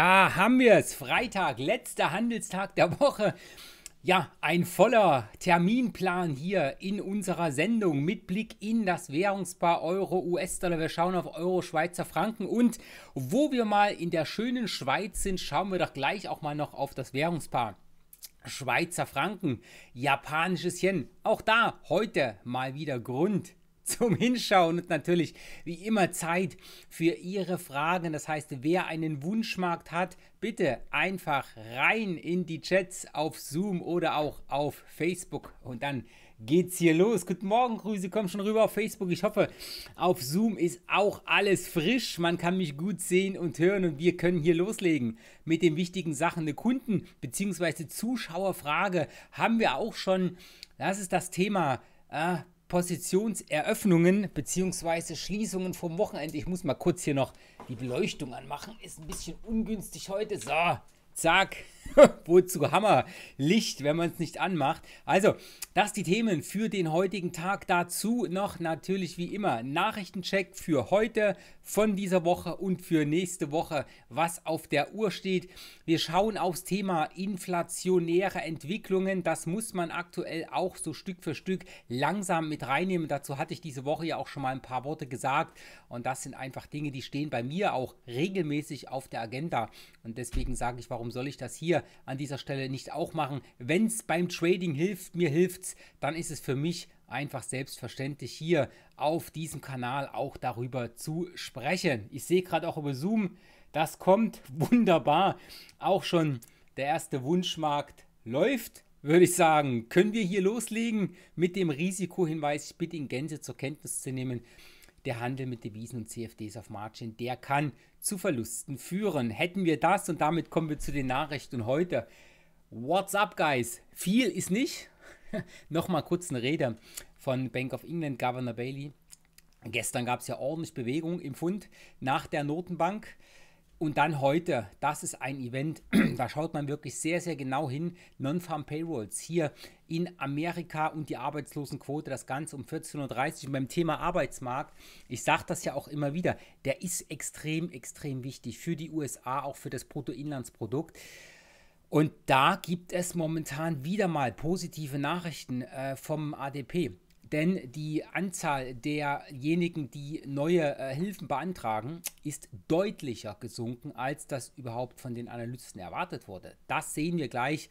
Da haben wir es. Freitag, letzter Handelstag der Woche. Ja, ein voller Terminplan hier in unserer Sendung mit Blick in das Währungspaar Euro, US-Dollar. Wir schauen auf Euro, Schweizer Franken und wo wir mal in der schönen Schweiz sind, schauen wir doch gleich auch mal noch auf das Währungspaar. Schweizer Franken, japanisches Yen. Auch da heute mal wieder Grund zum Hinschauen und natürlich wie immer Zeit für Ihre Fragen. Das heißt, wer einen Wunschmarkt hat, bitte einfach rein in die Chats auf Zoom oder auch auf Facebook und dann geht's hier los. Guten Morgen, Grüße, komm schon rüber auf Facebook. Ich hoffe, auf Zoom ist auch alles frisch. Man kann mich gut sehen und hören und wir können hier loslegen mit den wichtigen Sachen. Eine Kunden- bzw. Zuschauerfrage haben wir auch schon. Das ist das Thema. Äh, Positionseröffnungen bzw. Schließungen vom Wochenende. Ich muss mal kurz hier noch die Beleuchtung anmachen. Ist ein bisschen ungünstig heute. So, zack. Wozu Hammer? Licht, wenn man es nicht anmacht. Also, das sind die Themen für den heutigen Tag. Dazu noch natürlich wie immer Nachrichtencheck für heute, von dieser Woche und für nächste Woche, was auf der Uhr steht. Wir schauen aufs Thema inflationäre Entwicklungen. Das muss man aktuell auch so Stück für Stück langsam mit reinnehmen. Dazu hatte ich diese Woche ja auch schon mal ein paar Worte gesagt. Und das sind einfach Dinge, die stehen bei mir auch regelmäßig auf der Agenda. Und deswegen sage ich, warum soll ich das hier? hier an dieser Stelle nicht auch machen. Wenn es beim Trading hilft, mir hilft es, dann ist es für mich einfach selbstverständlich hier auf diesem Kanal auch darüber zu sprechen. Ich sehe gerade auch über Zoom, das kommt wunderbar. Auch schon der erste Wunschmarkt läuft würde ich sagen, können wir hier loslegen mit dem Risikohinweis. Ich bitte in Gänze zur Kenntnis zu nehmen. Der Handel mit Devisen und CFDs auf Margin, der kann zu Verlusten führen. Hätten wir das und damit kommen wir zu den Nachrichten heute. What's up, guys? Viel ist nicht. Nochmal kurz eine Rede von Bank of England Governor Bailey. Gestern gab es ja ordentlich Bewegung im Fund nach der Notenbank. Und dann heute, das ist ein Event, da schaut man wirklich sehr, sehr genau hin. Non-Farm Payrolls hier in Amerika und die Arbeitslosenquote, das Ganze um 14.30 Uhr. Und beim Thema Arbeitsmarkt, ich sage das ja auch immer wieder, der ist extrem, extrem wichtig für die USA, auch für das Bruttoinlandsprodukt. Und da gibt es momentan wieder mal positive Nachrichten äh, vom ADP. Denn die Anzahl derjenigen, die neue äh, Hilfen beantragen, ist deutlicher gesunken, als das überhaupt von den Analysten erwartet wurde. Das sehen wir gleich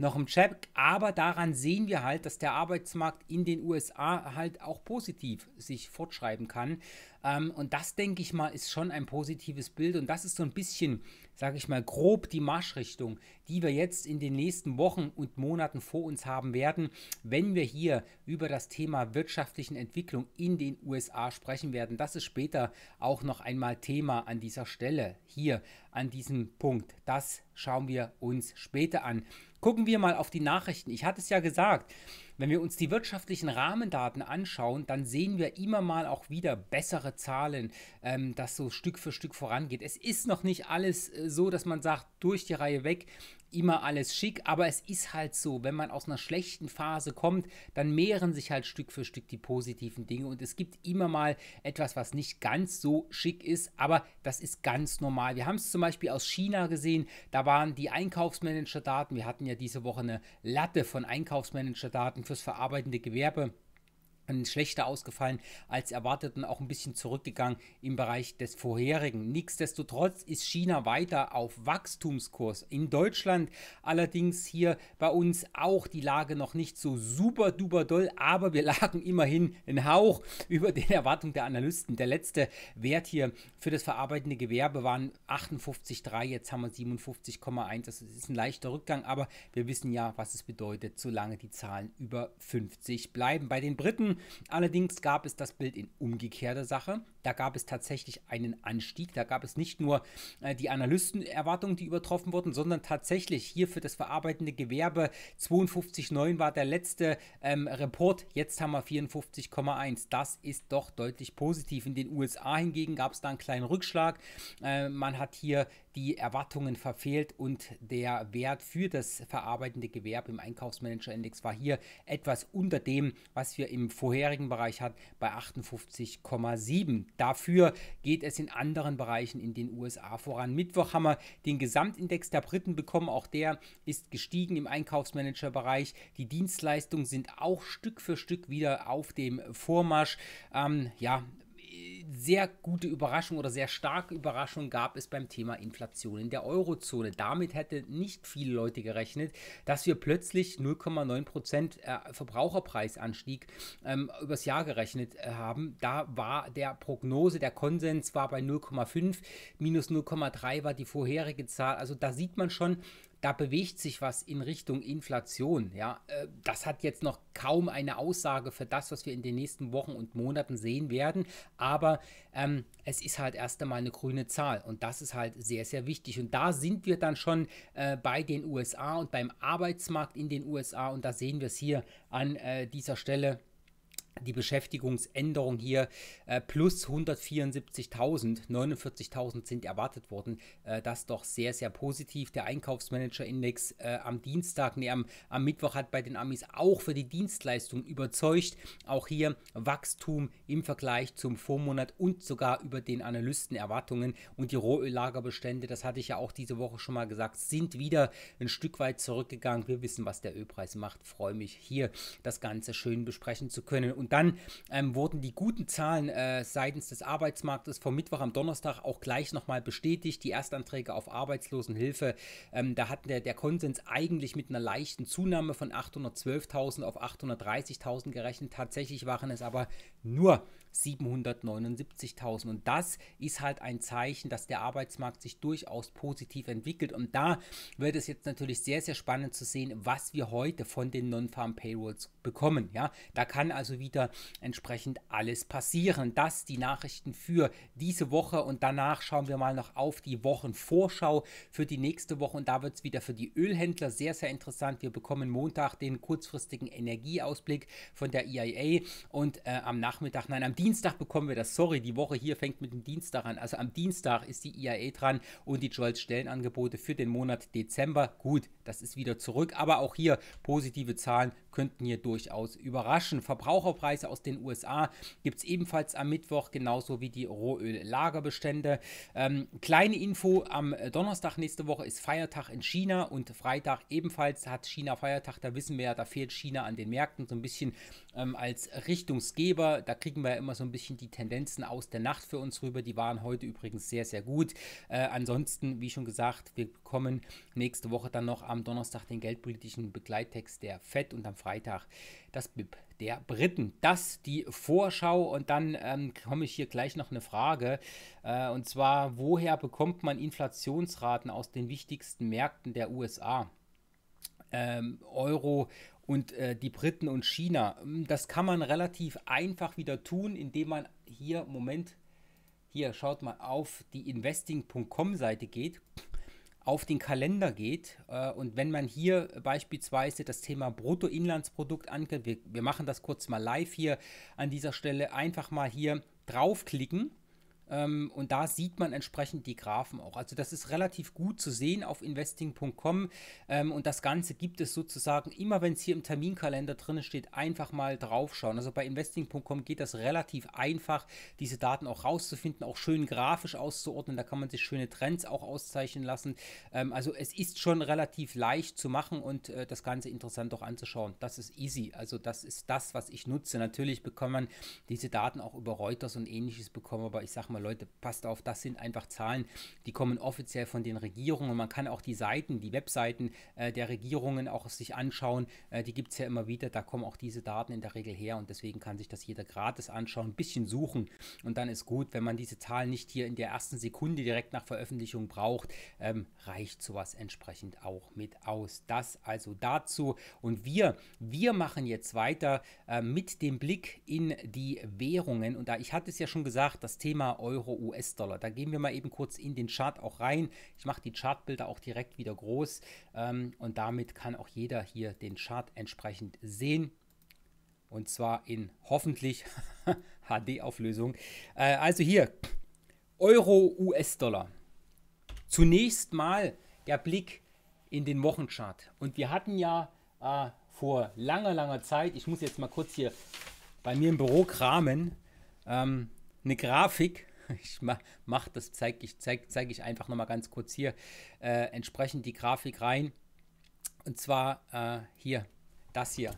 noch im Check, aber daran sehen wir halt, dass der Arbeitsmarkt in den USA halt auch positiv sich fortschreiben kann. Ähm, und das, denke ich mal, ist schon ein positives Bild und das ist so ein bisschen sage ich mal, grob die Marschrichtung, die wir jetzt in den nächsten Wochen und Monaten vor uns haben werden, wenn wir hier über das Thema wirtschaftlichen Entwicklung in den USA sprechen werden. Das ist später auch noch einmal Thema an dieser Stelle, hier an diesem Punkt. Das schauen wir uns später an. Gucken wir mal auf die Nachrichten. Ich hatte es ja gesagt, wenn wir uns die wirtschaftlichen Rahmendaten anschauen, dann sehen wir immer mal auch wieder bessere Zahlen, ähm, dass so Stück für Stück vorangeht. Es ist noch nicht alles äh, so, dass man sagt, durch die Reihe weg, immer alles schick, aber es ist halt so, wenn man aus einer schlechten Phase kommt, dann mehren sich halt Stück für Stück die positiven Dinge und es gibt immer mal etwas, was nicht ganz so schick ist, aber das ist ganz normal. Wir haben es zum Beispiel aus China gesehen, da waren die Einkaufsmanager-Daten, wir hatten ja diese Woche eine Latte von Einkaufsmanager-Daten fürs verarbeitende Gewerbe schlechter ausgefallen als erwartet und auch ein bisschen zurückgegangen im Bereich des vorherigen. Nichtsdestotrotz ist China weiter auf Wachstumskurs. In Deutschland allerdings hier bei uns auch die Lage noch nicht so super duper doll, aber wir lagen immerhin einen Hauch über den Erwartungen der Analysten. Der letzte Wert hier für das verarbeitende Gewerbe waren 58,3, jetzt haben wir 57,1. Das also ist ein leichter Rückgang, aber wir wissen ja, was es bedeutet, solange die Zahlen über 50 bleiben. Bei den Briten Allerdings gab es das Bild in umgekehrter Sache, da gab es tatsächlich einen Anstieg. Da gab es nicht nur äh, die Analystenerwartungen, die übertroffen wurden, sondern tatsächlich hier für das verarbeitende Gewerbe 52,9 war der letzte ähm, Report. Jetzt haben wir 54,1. Das ist doch deutlich positiv. In den USA hingegen gab es da einen kleinen Rückschlag. Äh, man hat hier die Erwartungen verfehlt und der Wert für das verarbeitende Gewerbe im Einkaufsmanager-Index war hier etwas unter dem, was wir im vorherigen Bereich hatten, bei 58,7. Dafür geht es in anderen Bereichen in den USA voran. Mittwoch haben wir den Gesamtindex der Briten bekommen. Auch der ist gestiegen im Einkaufsmanagerbereich. Die Dienstleistungen sind auch Stück für Stück wieder auf dem Vormarsch. Ähm, ja, sehr gute Überraschung oder sehr starke Überraschung gab es beim Thema Inflation in der Eurozone. Damit hätte nicht viele Leute gerechnet, dass wir plötzlich 0,9% äh, Verbraucherpreisanstieg ähm, übers Jahr gerechnet äh, haben. Da war der Prognose, der Konsens war bei 0,5, minus 0,3 war die vorherige Zahl. Also da sieht man schon, da bewegt sich was in Richtung Inflation. Ja, äh, das hat jetzt noch kaum eine Aussage für das, was wir in den nächsten Wochen und Monaten sehen werden. Aber ähm, es ist halt erst einmal eine grüne Zahl und das ist halt sehr, sehr wichtig. Und da sind wir dann schon äh, bei den USA und beim Arbeitsmarkt in den USA und da sehen wir es hier an äh, dieser Stelle die Beschäftigungsänderung hier äh, plus 174.000, 49.000 sind erwartet worden. Äh, das doch sehr, sehr positiv. Der Einkaufsmanager-Index äh, am Dienstag, nee, am, am Mittwoch hat bei den Amis auch für die Dienstleistung überzeugt. Auch hier Wachstum im Vergleich zum Vormonat und sogar über den Analystenerwartungen. Und die Rohöllagerbestände, das hatte ich ja auch diese Woche schon mal gesagt, sind wieder ein Stück weit zurückgegangen. Wir wissen, was der Ölpreis macht. Freue mich hier, das Ganze schön besprechen zu können. Und und dann ähm, wurden die guten Zahlen äh, seitens des Arbeitsmarktes vom Mittwoch am Donnerstag auch gleich nochmal bestätigt. Die Erstanträge auf Arbeitslosenhilfe, ähm, da hat der, der Konsens eigentlich mit einer leichten Zunahme von 812.000 auf 830.000 gerechnet. Tatsächlich waren es aber nur 779.000. Und das ist halt ein Zeichen, dass der Arbeitsmarkt sich durchaus positiv entwickelt. Und da wird es jetzt natürlich sehr, sehr spannend zu sehen, was wir heute von den Non-Farm-Payrolls bekommen. Ja, da kann also wieder entsprechend alles passieren. Das die Nachrichten für diese Woche und danach schauen wir mal noch auf die Wochenvorschau für die nächste Woche. Und da wird es wieder für die Ölhändler sehr, sehr interessant. Wir bekommen Montag den kurzfristigen Energieausblick von der e IAA und äh, am Nachmittag, nein, am Dienstag bekommen wir das. Sorry, die Woche hier fängt mit dem Dienstag an. Also am Dienstag ist die IAE dran und die Jolts Stellenangebote für den Monat Dezember. Gut, das ist wieder zurück, aber auch hier positive Zahlen könnten hier durchaus überraschen. Verbraucherpreise aus den USA gibt es ebenfalls am Mittwoch, genauso wie die Rohöllagerbestände. Ähm, kleine Info, am Donnerstag nächste Woche ist Feiertag in China und Freitag ebenfalls hat China Feiertag. Da wissen wir ja, da fehlt China an den Märkten so ein bisschen ähm, als Richtungsgeber. Da kriegen wir ja immer immer so ein bisschen die Tendenzen aus der Nacht für uns rüber. Die waren heute übrigens sehr, sehr gut. Äh, ansonsten, wie schon gesagt, wir bekommen nächste Woche dann noch am Donnerstag den geldpolitischen Begleittext der FED und am Freitag das BIP der Briten. Das die Vorschau und dann ähm, komme ich hier gleich noch eine Frage. Äh, und zwar, woher bekommt man Inflationsraten aus den wichtigsten Märkten der USA? Ähm, Euro und äh, die Briten und China. Ähm, das kann man relativ einfach wieder tun, indem man hier, Moment, hier schaut mal auf die investing.com-Seite geht, auf den Kalender geht äh, und wenn man hier beispielsweise das Thema Bruttoinlandsprodukt angeht, wir, wir machen das kurz mal live hier an dieser Stelle, einfach mal hier draufklicken ähm, und da sieht man entsprechend die Graphen auch. Also das ist relativ gut zu sehen auf investing.com. Ähm, und das Ganze gibt es sozusagen immer, wenn es hier im Terminkalender drin steht, einfach mal draufschauen. Also bei investing.com geht das relativ einfach, diese Daten auch rauszufinden, auch schön grafisch auszuordnen. Da kann man sich schöne Trends auch auszeichnen lassen. Ähm, also es ist schon relativ leicht zu machen und äh, das Ganze interessant auch anzuschauen. Das ist easy. Also das ist das, was ich nutze. Natürlich bekommt man diese Daten auch über Reuters und ähnliches bekommen, aber ich sage mal, mal, Leute, passt auf, das sind einfach Zahlen, die kommen offiziell von den Regierungen. Man kann auch die Seiten, die Webseiten äh, der Regierungen auch sich anschauen. Äh, die gibt es ja immer wieder. Da kommen auch diese Daten in der Regel her und deswegen kann sich das jeder gratis anschauen, ein bisschen suchen und dann ist gut, wenn man diese Zahlen nicht hier in der ersten Sekunde direkt nach Veröffentlichung braucht, ähm, reicht sowas entsprechend auch mit aus. Das also dazu und wir, wir machen jetzt weiter äh, mit dem Blick in die Währungen und da ich hatte es ja schon gesagt, das Thema Euro Euro, US-Dollar. Da gehen wir mal eben kurz in den Chart auch rein. Ich mache die Chartbilder auch direkt wieder groß ähm, und damit kann auch jeder hier den Chart entsprechend sehen und zwar in hoffentlich HD-Auflösung. Äh, also hier Euro, US-Dollar. Zunächst mal der Blick in den Wochenchart. Und wir hatten ja äh, vor langer, langer Zeit, ich muss jetzt mal kurz hier bei mir im Büro kramen, ähm, eine Grafik, ich mach, mach das, zeige ich, zeig, zeig ich einfach nochmal ganz kurz hier äh, entsprechend die Grafik rein. Und zwar äh, hier, das hier,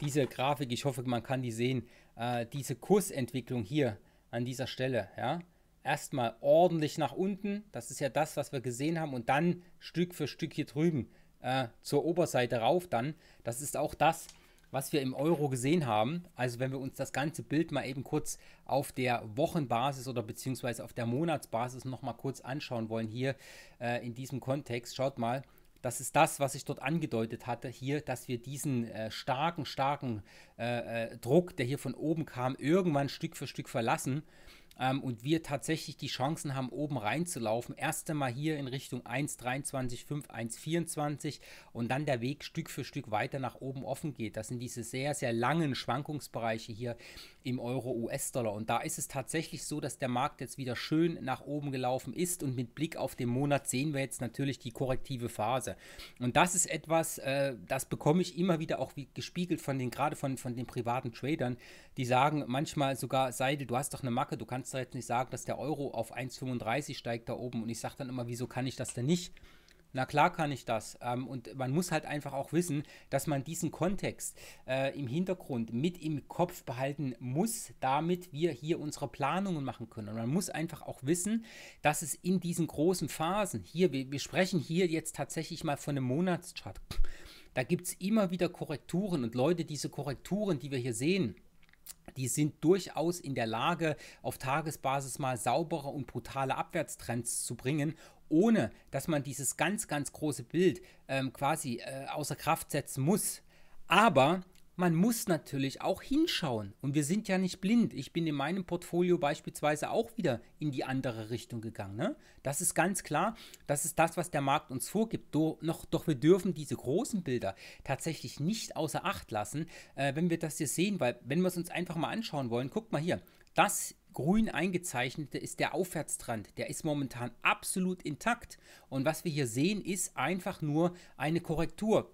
diese Grafik, ich hoffe, man kann die sehen, äh, diese Kursentwicklung hier an dieser Stelle, ja. Erstmal ordentlich nach unten, das ist ja das, was wir gesehen haben, und dann Stück für Stück hier drüben äh, zur Oberseite rauf dann. Das ist auch das, was wir im Euro gesehen haben. Also wenn wir uns das ganze Bild mal eben kurz auf der Wochenbasis oder beziehungsweise auf der Monatsbasis nochmal kurz anschauen wollen hier äh, in diesem Kontext, schaut mal, das ist das, was ich dort angedeutet hatte, hier, dass wir diesen äh, starken, starken äh, äh Druck, der hier von oben kam, irgendwann Stück für Stück verlassen ähm, und wir tatsächlich die Chancen haben, oben reinzulaufen. Erst einmal hier in Richtung 1,23,5, 1,24 und dann der Weg Stück für Stück weiter nach oben offen geht. Das sind diese sehr, sehr langen Schwankungsbereiche hier im Euro-US-Dollar. Und da ist es tatsächlich so, dass der Markt jetzt wieder schön nach oben gelaufen ist und mit Blick auf den Monat sehen wir jetzt natürlich die korrektive Phase. Und das ist etwas, äh, das bekomme ich immer wieder auch wie gespiegelt von den, gerade von, von den privaten Tradern, die sagen manchmal sogar, Seidel, du hast doch eine Macke, du kannst doch jetzt nicht sagen, dass der Euro auf 1,35 steigt da oben. Und ich sage dann immer, wieso kann ich das denn nicht? Na klar kann ich das. Ähm, und man muss halt einfach auch wissen, dass man diesen Kontext äh, im Hintergrund mit im Kopf behalten muss, damit wir hier unsere Planungen machen können. Und man muss einfach auch wissen, dass es in diesen großen Phasen, hier, wir, wir sprechen hier jetzt tatsächlich mal von einem Monatschart, da gibt es immer wieder Korrekturen und Leute, diese Korrekturen, die wir hier sehen, die sind durchaus in der Lage, auf Tagesbasis mal saubere und brutale Abwärtstrends zu bringen, ohne dass man dieses ganz, ganz große Bild ähm, quasi äh, außer Kraft setzen muss. Aber man muss natürlich auch hinschauen. Und wir sind ja nicht blind. Ich bin in meinem Portfolio beispielsweise auch wieder in die andere Richtung gegangen. Ne? Das ist ganz klar. Das ist das, was der Markt uns vorgibt. Do, noch, doch wir dürfen diese großen Bilder tatsächlich nicht außer Acht lassen, äh, wenn wir das hier sehen. Weil, wenn wir es uns einfach mal anschauen wollen, guckt mal hier. Das grün eingezeichnete ist der Aufwärtstrand. Der ist momentan absolut intakt. Und was wir hier sehen, ist einfach nur eine Korrektur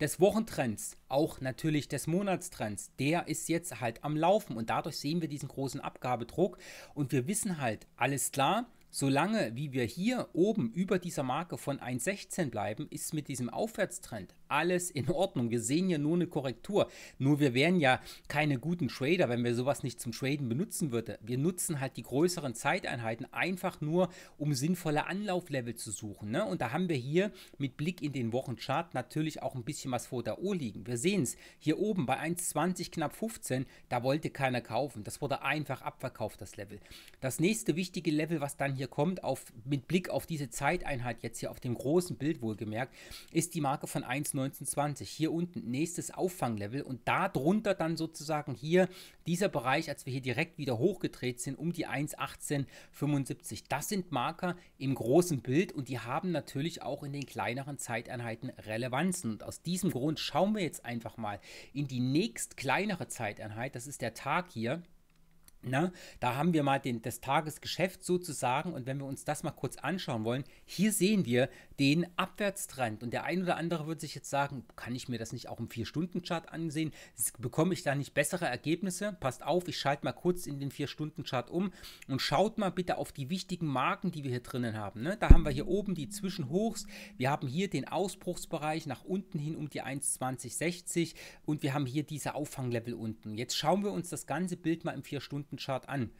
des Wochentrends, auch natürlich des Monatstrends, der ist jetzt halt am Laufen und dadurch sehen wir diesen großen Abgabedruck und wir wissen halt, alles klar, Solange wie wir hier oben über dieser Marke von 1,16 bleiben, ist mit diesem Aufwärtstrend alles in Ordnung. Wir sehen ja nur eine Korrektur. Nur wir wären ja keine guten Trader, wenn wir sowas nicht zum Traden benutzen würden. Wir nutzen halt die größeren Zeiteinheiten einfach nur, um sinnvolle Anlauflevel zu suchen. Ne? Und da haben wir hier mit Blick in den Wochenchart natürlich auch ein bisschen was vor der Uhr liegen. Wir sehen es hier oben bei 1,20 knapp 15, da wollte keiner kaufen. Das wurde einfach abverkauft, das Level. Das nächste wichtige Level, was dann hier kommt, auf, mit Blick auf diese Zeiteinheit jetzt hier auf dem großen Bild wohlgemerkt, ist die Marke von 1,1920. Hier unten nächstes Auffanglevel und darunter dann sozusagen hier dieser Bereich, als wir hier direkt wieder hochgedreht sind, um die 1,1875. Das sind Marker im großen Bild und die haben natürlich auch in den kleineren Zeiteinheiten Relevanzen. Und aus diesem Grund schauen wir jetzt einfach mal in die nächst kleinere Zeiteinheit, das ist der Tag hier. Na, ne? da haben wir mal den, das Tagesgeschäft sozusagen und wenn wir uns das mal kurz anschauen wollen, hier sehen wir den Abwärtstrend und der ein oder andere wird sich jetzt sagen, kann ich mir das nicht auch im 4-Stunden-Chart ansehen? Bekomme ich da nicht bessere Ergebnisse? Passt auf, ich schalte mal kurz in den 4-Stunden-Chart um und schaut mal bitte auf die wichtigen Marken, die wir hier drinnen haben. Ne? Da haben wir hier oben die Zwischenhochs, wir haben hier den Ausbruchsbereich nach unten hin um die 1,2060 und wir haben hier diese Auffanglevel unten. Jetzt schauen wir uns das ganze Bild mal im 4-Stunden chart Stundenchart an.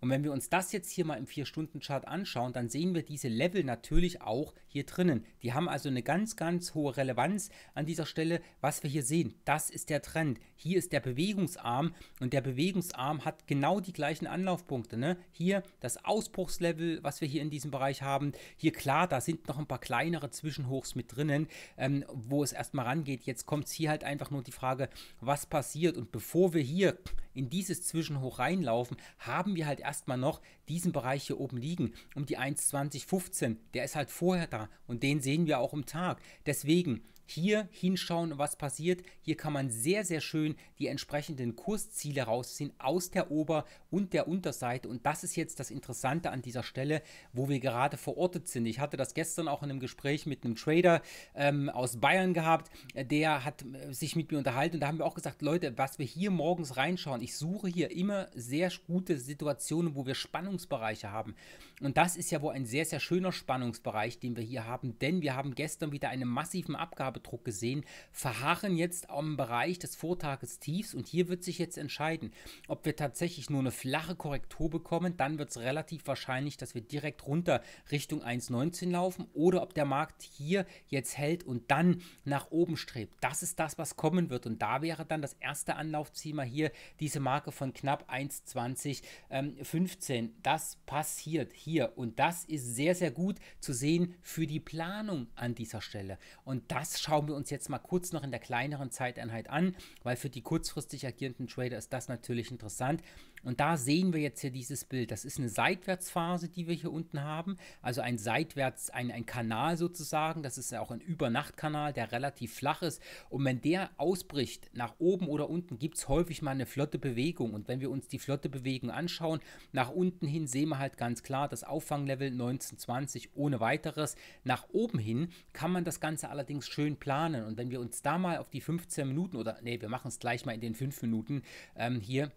Und wenn wir uns das jetzt hier mal im 4-Stunden-Chart anschauen, dann sehen wir diese Level natürlich auch hier drinnen. Die haben also eine ganz, ganz hohe Relevanz an dieser Stelle, was wir hier sehen. Das ist der Trend. Hier ist der Bewegungsarm und der Bewegungsarm hat genau die gleichen Anlaufpunkte. Ne? Hier das Ausbruchslevel, was wir hier in diesem Bereich haben. Hier klar, da sind noch ein paar kleinere Zwischenhochs mit drinnen, ähm, wo es erstmal rangeht. Jetzt kommt es hier halt einfach nur die Frage, was passiert. Und bevor wir hier in dieses Zwischenhoch reinlaufen, haben wir halt erst erstmal noch diesen Bereich hier oben liegen, um die 1,2015. Der ist halt vorher da und den sehen wir auch im Tag. Deswegen hier hinschauen, was passiert. Hier kann man sehr, sehr schön die entsprechenden Kursziele rausziehen aus der Ober- und der Unterseite. Und das ist jetzt das Interessante an dieser Stelle, wo wir gerade verortet sind. Ich hatte das gestern auch in einem Gespräch mit einem Trader ähm, aus Bayern gehabt. Der hat äh, sich mit mir unterhalten und da haben wir auch gesagt, Leute, was wir hier morgens reinschauen, ich suche hier immer sehr gute Situationen, wo wir Spannungsbereiche haben. Und das ist ja wohl ein sehr, sehr schöner Spannungsbereich, den wir hier haben, denn wir haben gestern wieder einen massiven Abgabe Ausgabedruck gesehen, verharren jetzt am Bereich des Vortagestiefs und hier wird sich jetzt entscheiden, ob wir tatsächlich nur eine flache Korrektur bekommen, dann wird es relativ wahrscheinlich, dass wir direkt runter Richtung 1,19 laufen oder ob der Markt hier jetzt hält und dann nach oben strebt. Das ist das, was kommen wird und da wäre dann das erste Anlaufziel mal hier diese Marke von knapp 1,20 ähm, 15. Das passiert hier und das ist sehr, sehr gut zu sehen für die Planung an dieser Stelle. Und das schauen wir uns jetzt mal kurz noch in der kleineren Zeiteinheit an, weil für die kurzfristig agierenden Trader ist das natürlich interessant. Und da sehen wir jetzt hier dieses Bild. Das ist eine Seitwärtsphase, die wir hier unten haben. Also ein Seitwärts, ein, ein Kanal sozusagen. Das ist ja auch ein Übernachtkanal, der relativ flach ist. Und wenn der ausbricht nach oben oder unten, gibt es häufig mal eine flotte Bewegung. Und wenn wir uns die flotte Bewegung anschauen, nach unten hin sehen wir halt ganz klar das Auffanglevel 1920 ohne weiteres. Nach oben hin kann man das Ganze allerdings schön planen. Und wenn wir uns da mal auf die 15 Minuten oder nee, wir machen es gleich mal in den 5 Minuten ähm, hier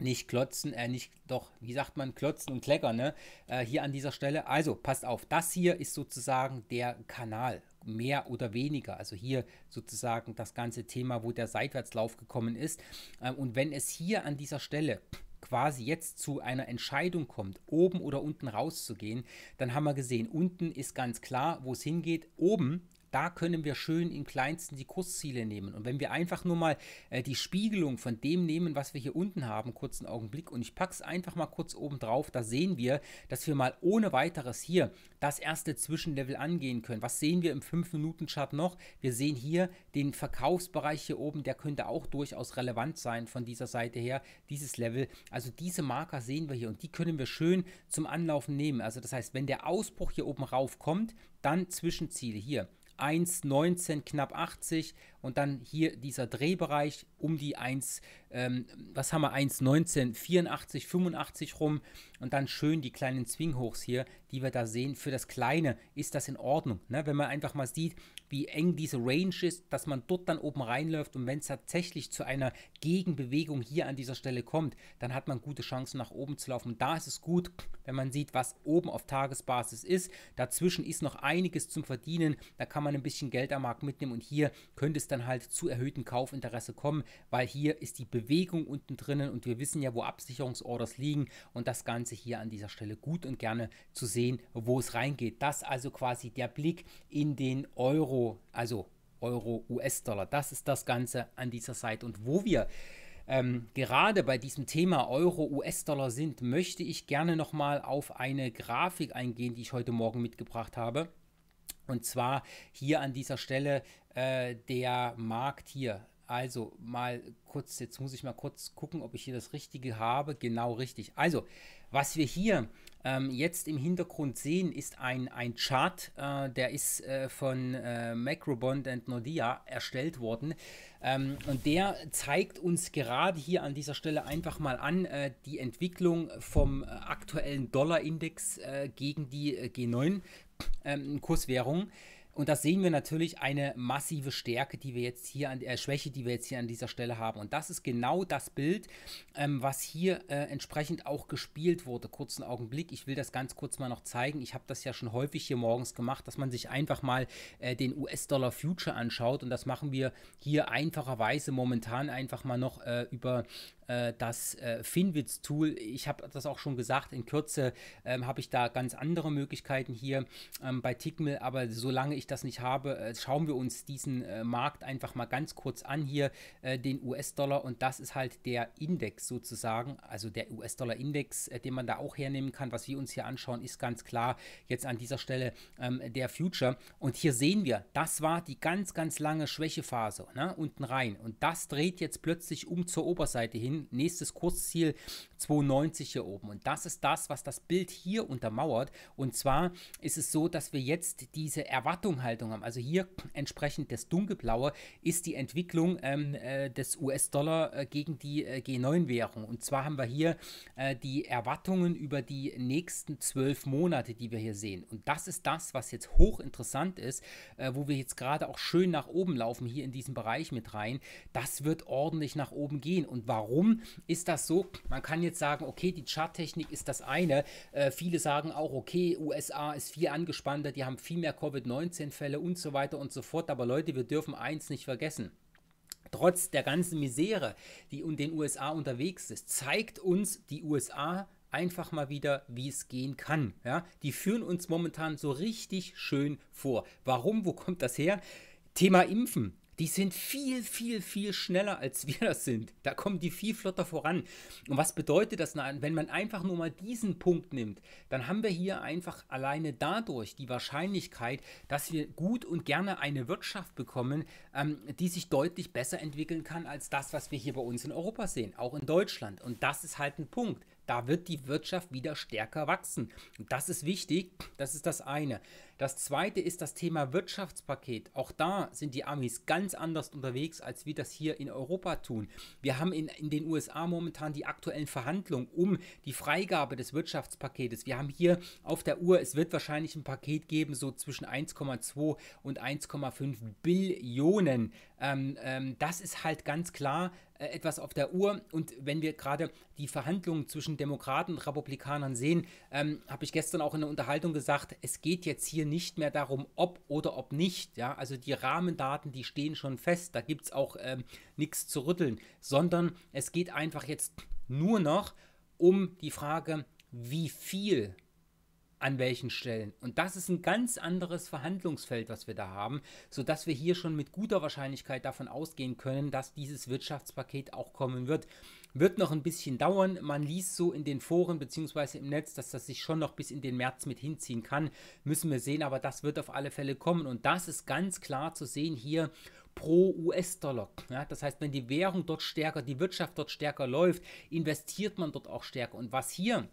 nicht klotzen, äh, nicht, doch, wie sagt man, klotzen und kleckern, ne? Äh, hier an dieser Stelle. Also, passt auf, das hier ist sozusagen der Kanal, mehr oder weniger. Also hier sozusagen das ganze Thema, wo der Seitwärtslauf gekommen ist. Ähm, und wenn es hier an dieser Stelle quasi jetzt zu einer Entscheidung kommt, oben oder unten rauszugehen, dann haben wir gesehen, unten ist ganz klar, wo es hingeht. Oben da können wir schön im kleinsten die Kursziele nehmen. Und wenn wir einfach nur mal äh, die Spiegelung von dem nehmen, was wir hier unten haben, kurzen Augenblick, und ich packe es einfach mal kurz oben drauf, da sehen wir, dass wir mal ohne weiteres hier das erste Zwischenlevel angehen können. Was sehen wir im 5-Minuten-Chart noch? Wir sehen hier den Verkaufsbereich hier oben, der könnte auch durchaus relevant sein von dieser Seite her, dieses Level. Also diese Marker sehen wir hier und die können wir schön zum Anlaufen nehmen. Also das heißt, wenn der Ausbruch hier oben rauf kommt, dann Zwischenziele hier. 1,19 knapp 80 und dann hier dieser Drehbereich um die 1 ähm, was haben wir, 1, 19, 84, 85 rum und dann schön die kleinen Swinghochs hier, die wir da sehen. Für das Kleine ist das in Ordnung. Ne? Wenn man einfach mal sieht, wie eng diese Range ist, dass man dort dann oben reinläuft und wenn es tatsächlich zu einer Gegenbewegung hier an dieser Stelle kommt, dann hat man gute Chancen nach oben zu laufen. Und da ist es gut, wenn man sieht, was oben auf Tagesbasis ist. Dazwischen ist noch einiges zum Verdienen, da kann man ein bisschen Geld am Markt mitnehmen und hier könnte es dann halt zu erhöhten Kaufinteresse kommen, weil hier ist die Bewegung Bewegung unten drinnen und wir wissen ja, wo Absicherungsorders liegen und das Ganze hier an dieser Stelle gut und gerne zu sehen, wo es reingeht. Das also quasi der Blick in den Euro, also Euro, US-Dollar. Das ist das Ganze an dieser Seite und wo wir ähm, gerade bei diesem Thema Euro, US-Dollar sind, möchte ich gerne nochmal auf eine Grafik eingehen, die ich heute Morgen mitgebracht habe. Und zwar hier an dieser Stelle äh, der Markt hier also mal kurz, jetzt muss ich mal kurz gucken, ob ich hier das Richtige habe. Genau richtig. Also, was wir hier ähm, jetzt im Hintergrund sehen, ist ein, ein Chart, äh, der ist äh, von äh, Macrobond und Nordia erstellt worden. Ähm, und der zeigt uns gerade hier an dieser Stelle einfach mal an äh, die Entwicklung vom äh, aktuellen Dollarindex äh, gegen die G9-Kurswährung. Ähm, und das sehen wir natürlich eine massive Stärke, die wir jetzt hier an äh, Schwäche, die wir jetzt hier an dieser Stelle haben. Und das ist genau das Bild, ähm, was hier äh, entsprechend auch gespielt wurde. Kurzen Augenblick, ich will das ganz kurz mal noch zeigen. Ich habe das ja schon häufig hier morgens gemacht, dass man sich einfach mal äh, den US-Dollar Future anschaut. Und das machen wir hier einfacherweise momentan einfach mal noch äh, über äh, das äh, Finwitz-Tool. Ich habe das auch schon gesagt, in Kürze ähm, habe ich da ganz andere Möglichkeiten hier ähm, bei Tickmill, aber solange ich das nicht habe, äh, schauen wir uns diesen Markt einfach mal ganz kurz an hier, den US-Dollar und das ist halt der Index sozusagen, also der US-Dollar-Index, den man da auch hernehmen kann. Was wir uns hier anschauen, ist ganz klar jetzt an dieser Stelle ähm, der Future und hier sehen wir, das war die ganz, ganz lange Schwächephase ne, unten rein und das dreht jetzt plötzlich um zur Oberseite hin Nächstes Kursziel 290 hier oben. Und das ist das, was das Bild hier untermauert. Und zwar ist es so, dass wir jetzt diese Erwartungshaltung haben. Also hier entsprechend das dunkelblaue ist die Entwicklung ähm, äh, des US-Dollar äh, gegen die äh, G9-Währung. Und zwar haben wir hier die Erwartungen über die nächsten zwölf Monate, die wir hier sehen. Und das ist das, was jetzt hochinteressant ist, wo wir jetzt gerade auch schön nach oben laufen, hier in diesem Bereich mit rein. Das wird ordentlich nach oben gehen. Und warum ist das so? Man kann jetzt jetzt sagen, okay, die Charttechnik ist das eine. Äh, viele sagen auch, okay, USA ist viel angespannter, die haben viel mehr Covid-19-Fälle und so weiter und so fort. Aber Leute, wir dürfen eins nicht vergessen. Trotz der ganzen Misere, die in den USA unterwegs ist, zeigt uns die USA einfach mal wieder, wie es gehen kann. Ja? Die führen uns momentan so richtig schön vor. Warum? Wo kommt das her? Thema Impfen die sind viel, viel, viel schneller, als wir das sind. Da kommen die viel flotter voran. Und was bedeutet das? wenn man einfach nur mal diesen Punkt nimmt, dann haben wir hier einfach alleine dadurch die Wahrscheinlichkeit, dass wir gut und gerne eine Wirtschaft bekommen, ähm, die sich deutlich besser entwickeln kann als das, was wir hier bei uns in Europa sehen, auch in Deutschland. Und das ist halt ein Punkt. Da wird die Wirtschaft wieder stärker wachsen. Und das ist wichtig. Das ist das eine. Das zweite ist das Thema Wirtschaftspaket. Auch da sind die Amis ganz anders unterwegs, als wir das hier in Europa tun. Wir haben in, in den USA momentan die aktuellen Verhandlungen um die Freigabe des Wirtschaftspaketes. Wir haben hier auf der Uhr, es wird wahrscheinlich ein Paket geben, so zwischen 1,2 und 1,5 Billionen. Ähm, ähm, das ist halt ganz klar äh, etwas auf der Uhr. Und wenn wir gerade die Verhandlungen zwischen Demokraten und Republikanern sehen, ähm, habe ich gestern auch in der Unterhaltung gesagt, es geht jetzt hier nicht mehr darum, ob oder ob nicht. Ja? Also die Rahmendaten, die stehen schon fest, da gibt es auch ähm, nichts zu rütteln, sondern es geht einfach jetzt nur noch um die Frage, wie viel an welchen Stellen. Und das ist ein ganz anderes Verhandlungsfeld, was wir da haben, sodass wir hier schon mit guter Wahrscheinlichkeit davon ausgehen können, dass dieses Wirtschaftspaket auch kommen wird. Wird noch ein bisschen dauern. Man liest so in den Foren bzw. im Netz, dass das sich schon noch bis in den März mit hinziehen kann. Müssen wir sehen, aber das wird auf alle Fälle kommen. Und das ist ganz klar zu sehen hier pro US-Dollar. Ja, das heißt, wenn die Währung dort stärker, die Wirtschaft dort stärker läuft, investiert man dort auch stärker. Und was hier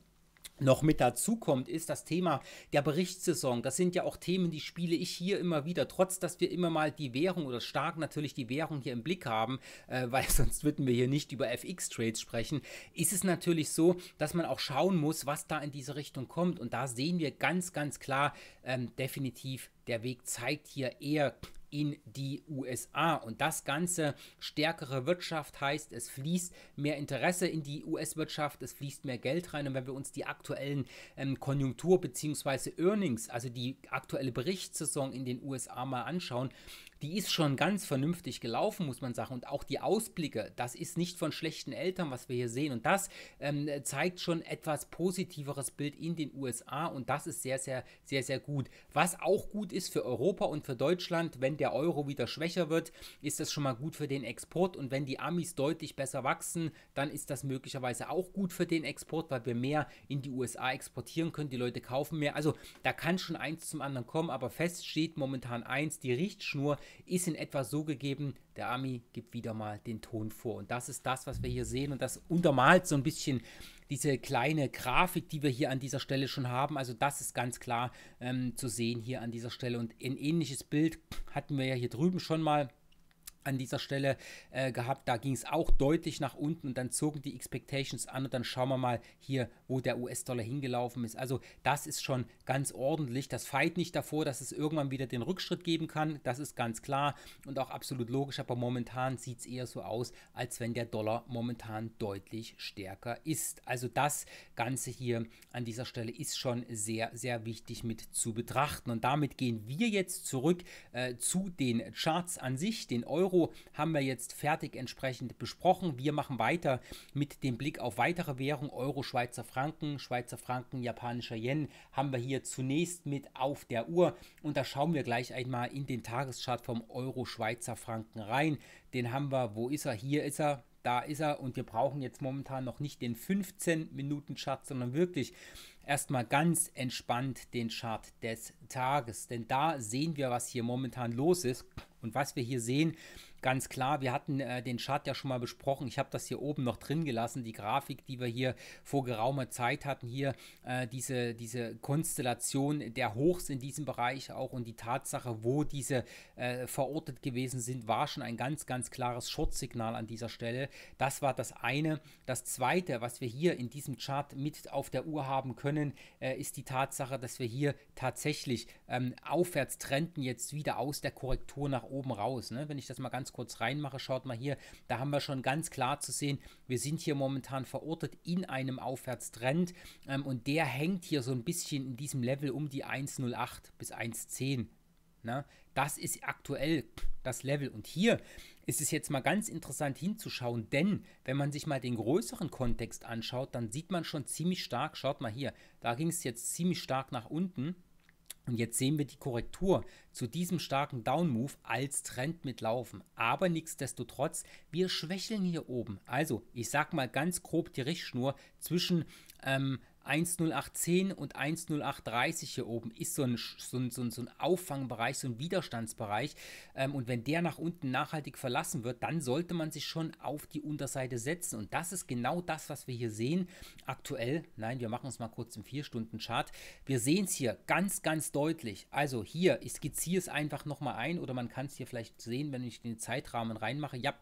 noch mit dazu kommt, ist das Thema der Berichtssaison. Das sind ja auch Themen, die spiele ich hier immer wieder, trotz dass wir immer mal die Währung oder stark natürlich die Währung hier im Blick haben, äh, weil sonst würden wir hier nicht über FX-Trades sprechen, ist es natürlich so, dass man auch schauen muss, was da in diese Richtung kommt. Und da sehen wir ganz, ganz klar ähm, definitiv, der Weg zeigt hier eher in die USA. Und das Ganze stärkere Wirtschaft heißt, es fließt mehr Interesse in die US-Wirtschaft, es fließt mehr Geld rein. Und wenn wir uns die aktuellen ähm, Konjunktur- bzw. Earnings, also die aktuelle Berichtssaison in den USA mal anschauen, die ist schon ganz vernünftig gelaufen, muss man sagen. Und auch die Ausblicke, das ist nicht von schlechten Eltern, was wir hier sehen. Und das ähm, zeigt schon etwas positiveres Bild in den USA. Und das ist sehr, sehr, sehr, sehr gut. Was auch gut ist für Europa und für Deutschland, wenn der Euro wieder schwächer wird, ist das schon mal gut für den Export. Und wenn die Amis deutlich besser wachsen, dann ist das möglicherweise auch gut für den Export, weil wir mehr in die USA exportieren können. Die Leute kaufen mehr. Also da kann schon eins zum anderen kommen. Aber fest steht momentan eins, die Richtschnur ist in etwa so gegeben, der Ami gibt wieder mal den Ton vor. Und das ist das, was wir hier sehen und das untermalt so ein bisschen diese kleine Grafik, die wir hier an dieser Stelle schon haben. Also das ist ganz klar ähm, zu sehen hier an dieser Stelle. Und ein ähnliches Bild hatten wir ja hier drüben schon mal an dieser Stelle äh, gehabt. Da ging es auch deutlich nach unten und dann zogen die Expectations an und dann schauen wir mal hier, wo der US-Dollar hingelaufen ist. Also das ist schon ganz ordentlich. Das feit nicht davor, dass es irgendwann wieder den Rückschritt geben kann. Das ist ganz klar und auch absolut logisch. Aber momentan sieht es eher so aus, als wenn der Dollar momentan deutlich stärker ist. Also das Ganze hier an dieser Stelle ist schon sehr, sehr wichtig mit zu betrachten. Und damit gehen wir jetzt zurück äh, zu den Charts an sich, den Euro Euro haben wir jetzt fertig entsprechend besprochen. Wir machen weiter mit dem Blick auf weitere Währungen. Euro, Schweizer Franken, Schweizer Franken, japanischer Yen haben wir hier zunächst mit auf der Uhr. Und da schauen wir gleich einmal in den Tageschart vom Euro, Schweizer Franken rein. Den haben wir, wo ist er? Hier ist er da ist er und wir brauchen jetzt momentan noch nicht den 15-Minuten-Chart, sondern wirklich erstmal ganz entspannt den Chart des Tages. Denn da sehen wir, was hier momentan los ist. Und was wir hier sehen, ganz klar, wir hatten äh, den Chart ja schon mal besprochen. Ich habe das hier oben noch drin gelassen, die Grafik, die wir hier vor geraumer Zeit hatten, hier äh, diese, diese Konstellation der Hochs in diesem Bereich auch und die Tatsache, wo diese äh, verortet gewesen sind, war schon ein ganz, ganz klares Short-Signal an dieser Stelle. Das war das eine. Das zweite, was wir hier in diesem Chart mit auf der Uhr haben können, äh, ist die Tatsache, dass wir hier tatsächlich ähm, Aufwärtstrenden jetzt wieder aus der Korrektur nach oben raus, ne? wenn ich das mal ganz kurz kurz reinmache, schaut mal hier, da haben wir schon ganz klar zu sehen, wir sind hier momentan verortet in einem Aufwärtstrend ähm, und der hängt hier so ein bisschen in diesem Level um die 1,08 bis 1,10. Ne? Das ist aktuell das Level. Und hier ist es jetzt mal ganz interessant hinzuschauen, denn wenn man sich mal den größeren Kontext anschaut, dann sieht man schon ziemlich stark, schaut mal hier, da ging es jetzt ziemlich stark nach unten. Und jetzt sehen wir die Korrektur zu diesem starken Down-Move als Trend mitlaufen. Aber nichtsdestotrotz, wir schwächeln hier oben. Also, ich sag mal ganz grob die Richtschnur zwischen ähm, 10810 und 10830 hier oben ist so ein, so ein, so ein, Auffangbereich, so ein Widerstandsbereich. Ähm, und wenn der nach unten nachhaltig verlassen wird, dann sollte man sich schon auf die Unterseite setzen. Und das ist genau das, was wir hier sehen. Aktuell, nein, wir machen es mal kurz im 4-Stunden-Chart. Wir sehen es hier ganz, ganz deutlich. Also hier, ich skizziere es einfach nochmal ein oder man kann es hier vielleicht sehen, wenn ich den Zeitrahmen reinmache. Ja,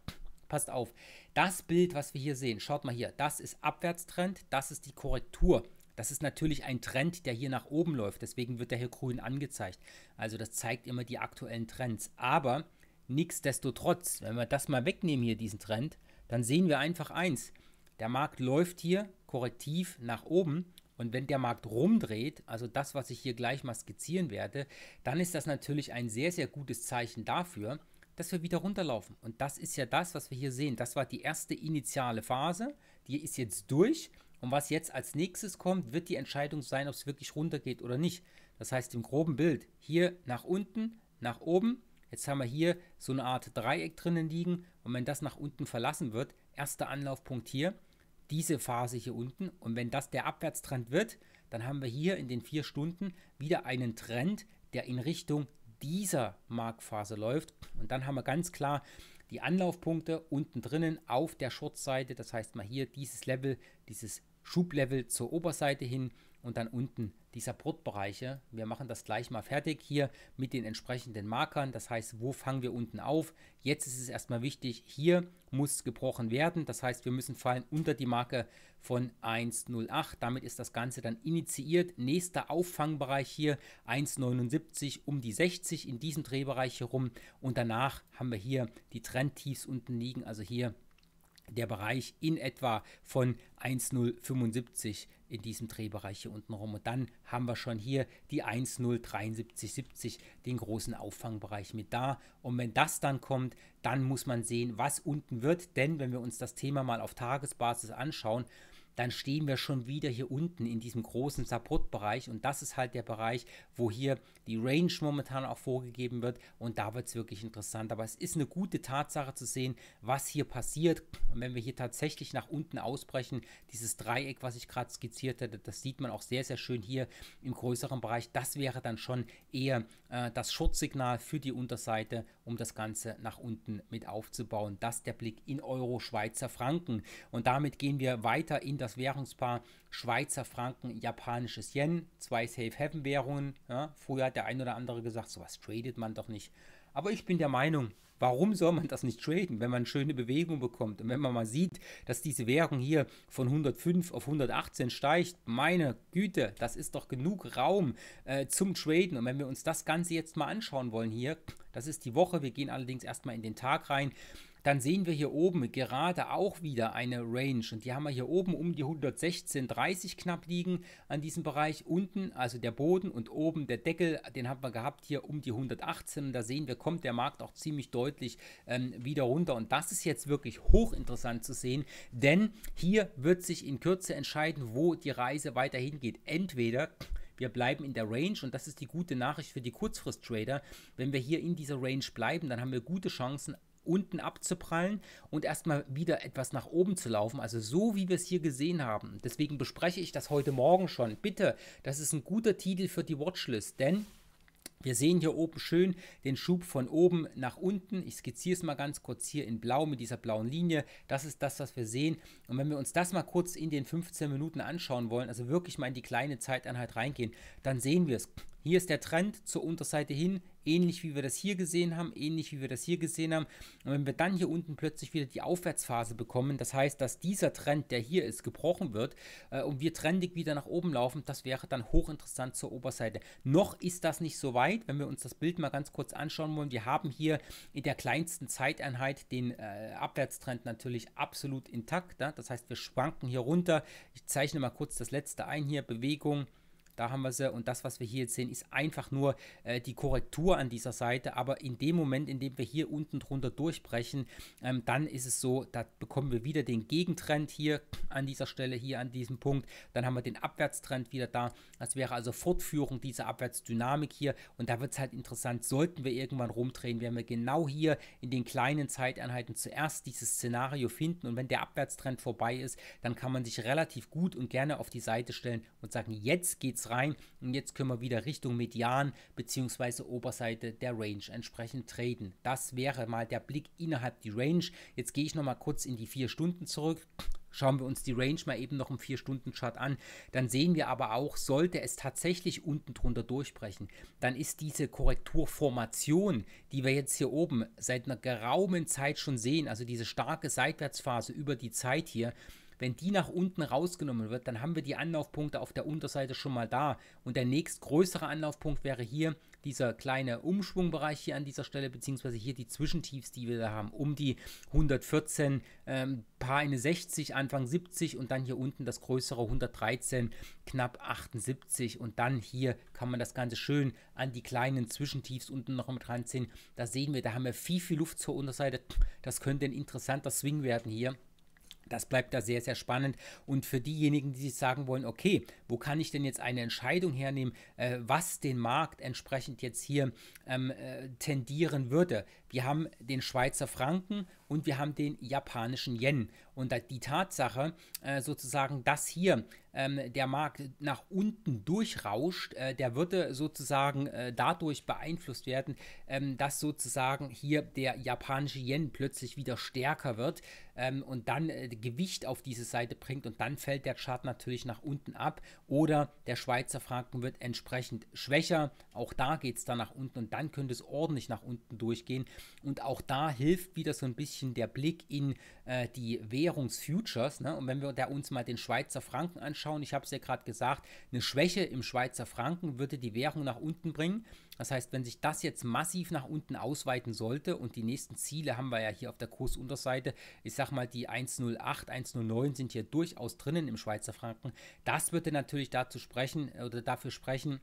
passt auf. Das Bild, was wir hier sehen, schaut mal hier, das ist Abwärtstrend, das ist die Korrektur. Das ist natürlich ein Trend, der hier nach oben läuft. Deswegen wird der hier grün angezeigt. Also das zeigt immer die aktuellen Trends. Aber nichtsdestotrotz, wenn wir das mal wegnehmen hier, diesen Trend, dann sehen wir einfach eins. Der Markt läuft hier korrektiv nach oben. Und wenn der Markt rumdreht, also das, was ich hier gleich mal skizzieren werde, dann ist das natürlich ein sehr, sehr gutes Zeichen dafür, dass wir wieder runterlaufen. Und das ist ja das, was wir hier sehen. Das war die erste initiale Phase. Die ist jetzt durch. Und was jetzt als nächstes kommt, wird die Entscheidung sein, ob es wirklich runtergeht oder nicht. Das heißt im groben Bild hier nach unten, nach oben. Jetzt haben wir hier so eine Art Dreieck drinnen liegen und wenn das nach unten verlassen wird, erster Anlaufpunkt hier, diese Phase hier unten und wenn das der Abwärtstrend wird, dann haben wir hier in den vier Stunden wieder einen Trend, der in Richtung dieser Marktphase läuft und dann haben wir ganz klar die Anlaufpunkte unten drinnen auf der Shortseite. Das heißt mal hier dieses Level, dieses Schublevel zur Oberseite hin und dann unten dieser Brotbereiche. Wir machen das gleich mal fertig hier mit den entsprechenden Markern. Das heißt, wo fangen wir unten auf? Jetzt ist es erstmal wichtig, hier muss gebrochen werden. Das heißt, wir müssen fallen unter die Marke von 1,08. Damit ist das Ganze dann initiiert. Nächster Auffangbereich hier 1,79 um die 60 in diesem Drehbereich herum. Und danach haben wir hier die Trendtiefs unten liegen. Also hier der Bereich in etwa von 1,075 in diesem Drehbereich hier unten rum. Und dann haben wir schon hier die 1,07370, den großen Auffangbereich mit da. Und wenn das dann kommt, dann muss man sehen, was unten wird. Denn wenn wir uns das Thema mal auf Tagesbasis anschauen, dann stehen wir schon wieder hier unten in diesem großen Supportbereich und das ist halt der Bereich, wo hier die Range momentan auch vorgegeben wird und da wird es wirklich interessant. Aber es ist eine gute Tatsache zu sehen, was hier passiert und wenn wir hier tatsächlich nach unten ausbrechen, dieses Dreieck, was ich gerade skizziert hatte, das sieht man auch sehr, sehr schön hier im größeren Bereich. Das wäre dann schon eher äh, das Schutzsignal für die Unterseite, um das Ganze nach unten mit aufzubauen. Das der Blick in Euro Schweizer Franken. Und damit gehen wir weiter in das Währungspaar Schweizer Franken, japanisches Yen, zwei Safe-Haven-Währungen. Ja, früher hat der ein oder andere gesagt, sowas tradet man doch nicht. Aber ich bin der Meinung, Warum soll man das nicht traden, wenn man schöne Bewegung bekommt? Und wenn man mal sieht, dass diese Währung hier von 105 auf 118 steigt, meine Güte, das ist doch genug Raum äh, zum Traden. Und wenn wir uns das Ganze jetzt mal anschauen wollen hier, das ist die Woche, wir gehen allerdings erstmal in den Tag rein dann sehen wir hier oben gerade auch wieder eine Range und die haben wir hier oben um die 116,30 knapp liegen an diesem Bereich. Unten, also der Boden und oben der Deckel, den haben wir gehabt hier um die 118 und da sehen wir, kommt der Markt auch ziemlich deutlich ähm, wieder runter und das ist jetzt wirklich hochinteressant zu sehen, denn hier wird sich in Kürze entscheiden, wo die Reise weiterhin geht. Entweder wir bleiben in der Range und das ist die gute Nachricht für die Kurzfrist-Trader. Wenn wir hier in dieser Range bleiben, dann haben wir gute Chancen, unten abzuprallen und erstmal wieder etwas nach oben zu laufen. Also so, wie wir es hier gesehen haben. Deswegen bespreche ich das heute Morgen schon. Bitte, das ist ein guter Titel für die Watchlist, denn wir sehen hier oben schön den Schub von oben nach unten. Ich skizziere es mal ganz kurz hier in blau mit dieser blauen Linie. Das ist das, was wir sehen. Und wenn wir uns das mal kurz in den 15 Minuten anschauen wollen, also wirklich mal in die kleine Zeiteinheit reingehen, dann sehen wir es. Hier ist der Trend zur Unterseite hin, ähnlich wie wir das hier gesehen haben, ähnlich wie wir das hier gesehen haben. Und wenn wir dann hier unten plötzlich wieder die Aufwärtsphase bekommen, das heißt, dass dieser Trend, der hier ist, gebrochen wird äh, und wir trendig wieder nach oben laufen, das wäre dann hochinteressant zur Oberseite. Noch ist das nicht so weit, wenn wir uns das Bild mal ganz kurz anschauen wollen. Wir haben hier in der kleinsten Zeiteinheit den äh, Abwärtstrend natürlich absolut intakt. Ja? Ne? Das heißt, wir schwanken hier runter. Ich zeichne mal kurz das letzte ein hier, Bewegung. Da haben wir sie und das, was wir hier jetzt sehen, ist einfach nur äh, die Korrektur an dieser Seite. Aber in dem Moment, in dem wir hier unten drunter durchbrechen, ähm, dann ist es so, da bekommen wir wieder den Gegentrend hier an dieser Stelle, hier an diesem Punkt. Dann haben wir den Abwärtstrend wieder da. Das wäre also Fortführung dieser Abwärtsdynamik hier. Und da wird es halt interessant, sollten wir irgendwann rumdrehen, werden wir genau hier in den kleinen Zeiteinheiten zuerst dieses Szenario finden. Und wenn der Abwärtstrend vorbei ist, dann kann man sich relativ gut und gerne auf die Seite stellen und sagen, jetzt geht's rein und jetzt können wir wieder Richtung Median bzw. Oberseite der Range entsprechend treten. Das wäre mal der Blick innerhalb die Range. Jetzt gehe ich nochmal kurz in die 4 Stunden zurück. Schauen wir uns die Range mal eben noch im 4-Stunden-Chart an, dann sehen wir aber auch, sollte es tatsächlich unten drunter durchbrechen, dann ist diese Korrekturformation, die wir jetzt hier oben seit einer geraumen Zeit schon sehen, also diese starke Seitwärtsphase über die Zeit hier, wenn die nach unten rausgenommen wird, dann haben wir die Anlaufpunkte auf der Unterseite schon mal da. Und der nächstgrößere Anlaufpunkt wäre hier dieser kleine Umschwungbereich hier an dieser Stelle, beziehungsweise hier die Zwischentiefs, die wir da haben, um die 114, ähm, paar eine 60, Anfang 70 und dann hier unten das größere 113, knapp 78. Und dann hier kann man das Ganze schön an die kleinen Zwischentiefs unten noch mit ranziehen. Da sehen wir, da haben wir viel, viel Luft zur Unterseite. Das könnte ein interessanter Swing werden hier. Das bleibt da sehr, sehr spannend. Und für diejenigen, die sich sagen wollen, okay, wo kann ich denn jetzt eine Entscheidung hernehmen, äh, was den Markt entsprechend jetzt hier ähm, äh, tendieren würde? Wir haben den Schweizer Franken und wir haben den japanischen Yen. Und die Tatsache, äh, sozusagen, dass hier ähm, der Markt nach unten durchrauscht, äh, der würde sozusagen äh, dadurch beeinflusst werden, ähm, dass sozusagen hier der japanische Yen plötzlich wieder stärker wird, ähm, und dann äh, Gewicht auf diese Seite bringt und dann fällt der Chart natürlich nach unten ab oder der Schweizer Franken wird entsprechend schwächer. Auch da geht es dann nach unten und dann könnte es ordentlich nach unten durchgehen und auch da hilft wieder so ein bisschen der Blick in äh, die Währungsfutures. Ne? Und wenn wir da uns mal den Schweizer Franken anschauen, ich habe es ja gerade gesagt, eine Schwäche im Schweizer Franken würde die Währung nach unten bringen. Das heißt, wenn sich das jetzt massiv nach unten ausweiten sollte und die nächsten Ziele haben wir ja hier auf der Kursunterseite, ich sag mal die 108, 109 sind hier durchaus drinnen im Schweizer Franken. Das würde natürlich dazu sprechen oder dafür sprechen,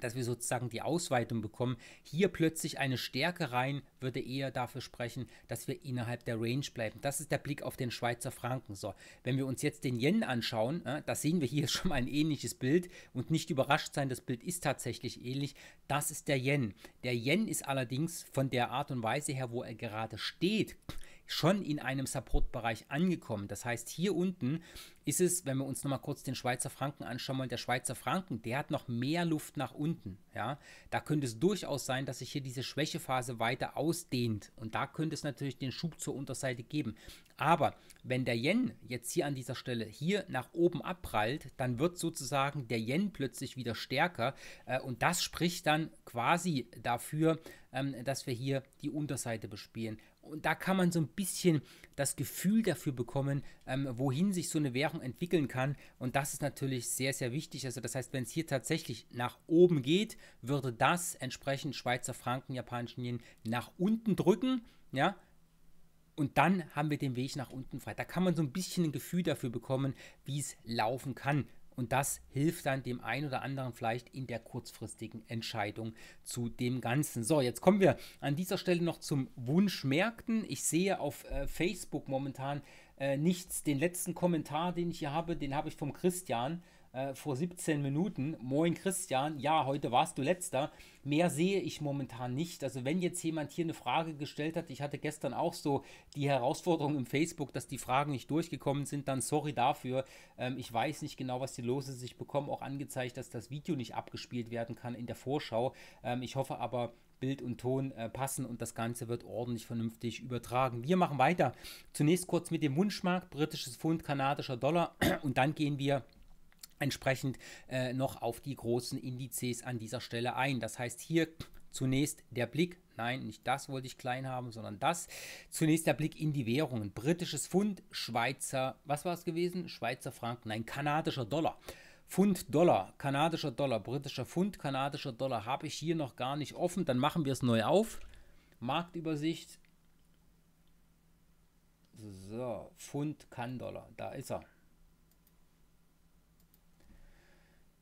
dass wir sozusagen die Ausweitung bekommen. Hier plötzlich eine Stärke rein, würde eher dafür sprechen, dass wir innerhalb der Range bleiben. Das ist der Blick auf den Schweizer Franken. So, wenn wir uns jetzt den Yen anschauen, äh, da sehen wir hier schon mal ein ähnliches Bild und nicht überrascht sein, das Bild ist tatsächlich ähnlich. Das ist der Yen. Der Yen ist allerdings von der Art und Weise her, wo er gerade steht, schon in einem Supportbereich angekommen. Das heißt, hier unten ist es, wenn wir uns nochmal kurz den Schweizer Franken anschauen wollen, der Schweizer Franken, der hat noch mehr Luft nach unten. Ja? Da könnte es durchaus sein, dass sich hier diese Schwächephase weiter ausdehnt. Und da könnte es natürlich den Schub zur Unterseite geben. Aber wenn der Yen jetzt hier an dieser Stelle hier nach oben abprallt, dann wird sozusagen der Yen plötzlich wieder stärker. Äh, und das spricht dann quasi dafür, ähm, dass wir hier die Unterseite bespielen. Und da kann man so ein bisschen das Gefühl dafür bekommen, ähm, wohin sich so eine Währung entwickeln kann. Und das ist natürlich sehr, sehr wichtig. Also das heißt, wenn es hier tatsächlich nach oben geht, würde das entsprechend Schweizer Franken, japanischen Yen nach unten drücken. Ja, und dann haben wir den Weg nach unten frei. Da kann man so ein bisschen ein Gefühl dafür bekommen, wie es laufen kann. Und das hilft dann dem einen oder anderen vielleicht in der kurzfristigen Entscheidung zu dem Ganzen. So, jetzt kommen wir an dieser Stelle noch zum Wunschmärkten. Ich sehe auf äh, Facebook momentan äh, nichts. Den letzten Kommentar, den ich hier habe, den habe ich vom Christian äh, vor 17 Minuten. Moin Christian, ja, heute warst du letzter. Mehr sehe ich momentan nicht. Also wenn jetzt jemand hier eine Frage gestellt hat, ich hatte gestern auch so die Herausforderung im Facebook, dass die Fragen nicht durchgekommen sind, dann sorry dafür. Ähm, ich weiß nicht genau, was hier los ist. Ich bekomme auch angezeigt, dass das Video nicht abgespielt werden kann in der Vorschau. Ähm, ich hoffe aber, Bild und Ton äh, passen und das Ganze wird ordentlich vernünftig übertragen. Wir machen weiter. Zunächst kurz mit dem Wunschmarkt, britisches Pfund, kanadischer Dollar und dann gehen wir entsprechend äh, noch auf die großen Indizes an dieser Stelle ein. Das heißt, hier zunächst der Blick, nein, nicht das wollte ich klein haben, sondern das. Zunächst der Blick in die Währungen. Britisches Pfund, Schweizer, was war es gewesen? Schweizer Franken, nein, kanadischer Dollar. Pfund, Dollar, kanadischer Dollar, britischer Pfund, kanadischer Dollar habe ich hier noch gar nicht offen. Dann machen wir es neu auf. Marktübersicht. So, Pfund, Kann-Dollar, da ist er.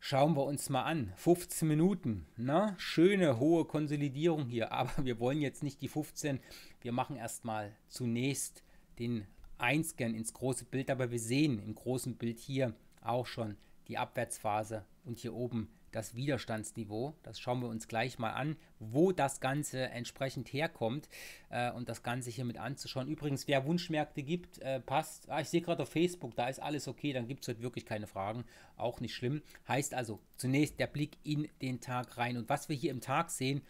Schauen wir uns mal an. 15 Minuten. Ne? Schöne hohe Konsolidierung hier. Aber wir wollen jetzt nicht die 15. Wir machen erstmal zunächst den Einscan ins große Bild. Aber wir sehen im großen Bild hier auch schon die Abwärtsphase und hier oben das Widerstandsniveau. Das schauen wir uns gleich mal an, wo das Ganze entsprechend herkommt äh, und das Ganze hier mit anzuschauen. Übrigens, wer Wunschmärkte gibt, äh, passt. Ah, ich sehe gerade auf Facebook, da ist alles okay, dann gibt es heute wirklich keine Fragen. Auch nicht schlimm. Heißt also zunächst der Blick in den Tag rein. Und was wir hier im Tag sehen,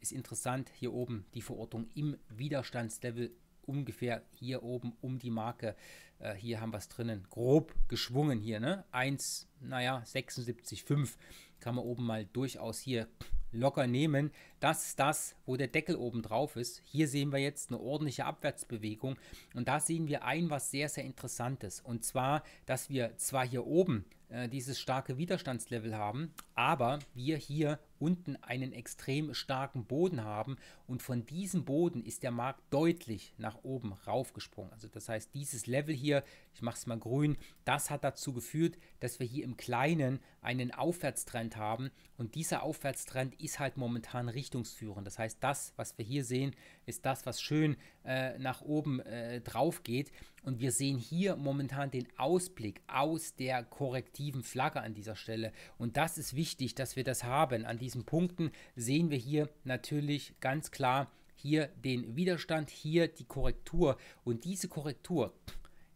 ist interessant. Hier oben die Verortung im Widerstandslevel ungefähr hier oben um die Marke. Äh, hier haben wir es drinnen. Grob geschwungen hier, ne? 1, naja, 76,5 kann man oben mal durchaus hier locker nehmen. Das ist das, wo der Deckel oben drauf ist. Hier sehen wir jetzt eine ordentliche Abwärtsbewegung und da sehen wir ein, was sehr, sehr interessant ist. Und zwar, dass wir zwar hier oben äh, dieses starke Widerstandslevel haben, aber wir hier unten einen extrem starken Boden haben und von diesem Boden ist der Markt deutlich nach oben raufgesprungen. Also das heißt, dieses Level hier, ich mache es mal grün, das hat dazu geführt, dass wir hier im Kleinen einen Aufwärtstrend haben und dieser Aufwärtstrend ist halt momentan richtig richtungsführend. Das heißt, das, was wir hier sehen, ist das, was schön äh, nach oben äh, drauf geht. Und wir sehen hier momentan den Ausblick aus der korrektiven Flagge an dieser Stelle. Und das ist wichtig, dass wir das haben. An diesen Punkten sehen wir hier natürlich ganz klar hier den Widerstand, hier die Korrektur. Und diese Korrektur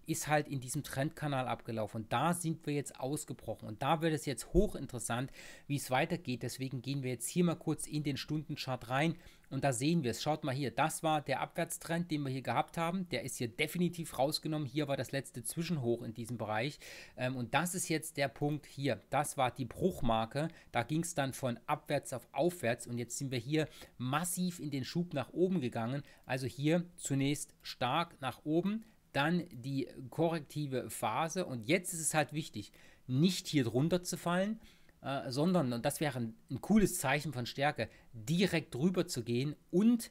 ist halt in diesem Trendkanal abgelaufen. Und da sind wir jetzt ausgebrochen. Und da wird es jetzt hochinteressant, wie es weitergeht. Deswegen gehen wir jetzt hier mal kurz in den Stundenchart rein. Und da sehen wir es. Schaut mal hier. Das war der Abwärtstrend, den wir hier gehabt haben. Der ist hier definitiv rausgenommen. Hier war das letzte Zwischenhoch in diesem Bereich. Ähm, und das ist jetzt der Punkt hier. Das war die Bruchmarke. Da ging es dann von abwärts auf aufwärts. Und jetzt sind wir hier massiv in den Schub nach oben gegangen. Also hier zunächst stark nach oben dann die korrektive Phase und jetzt ist es halt wichtig, nicht hier drunter zu fallen, äh, sondern, und das wäre ein, ein cooles Zeichen von Stärke, direkt drüber zu gehen und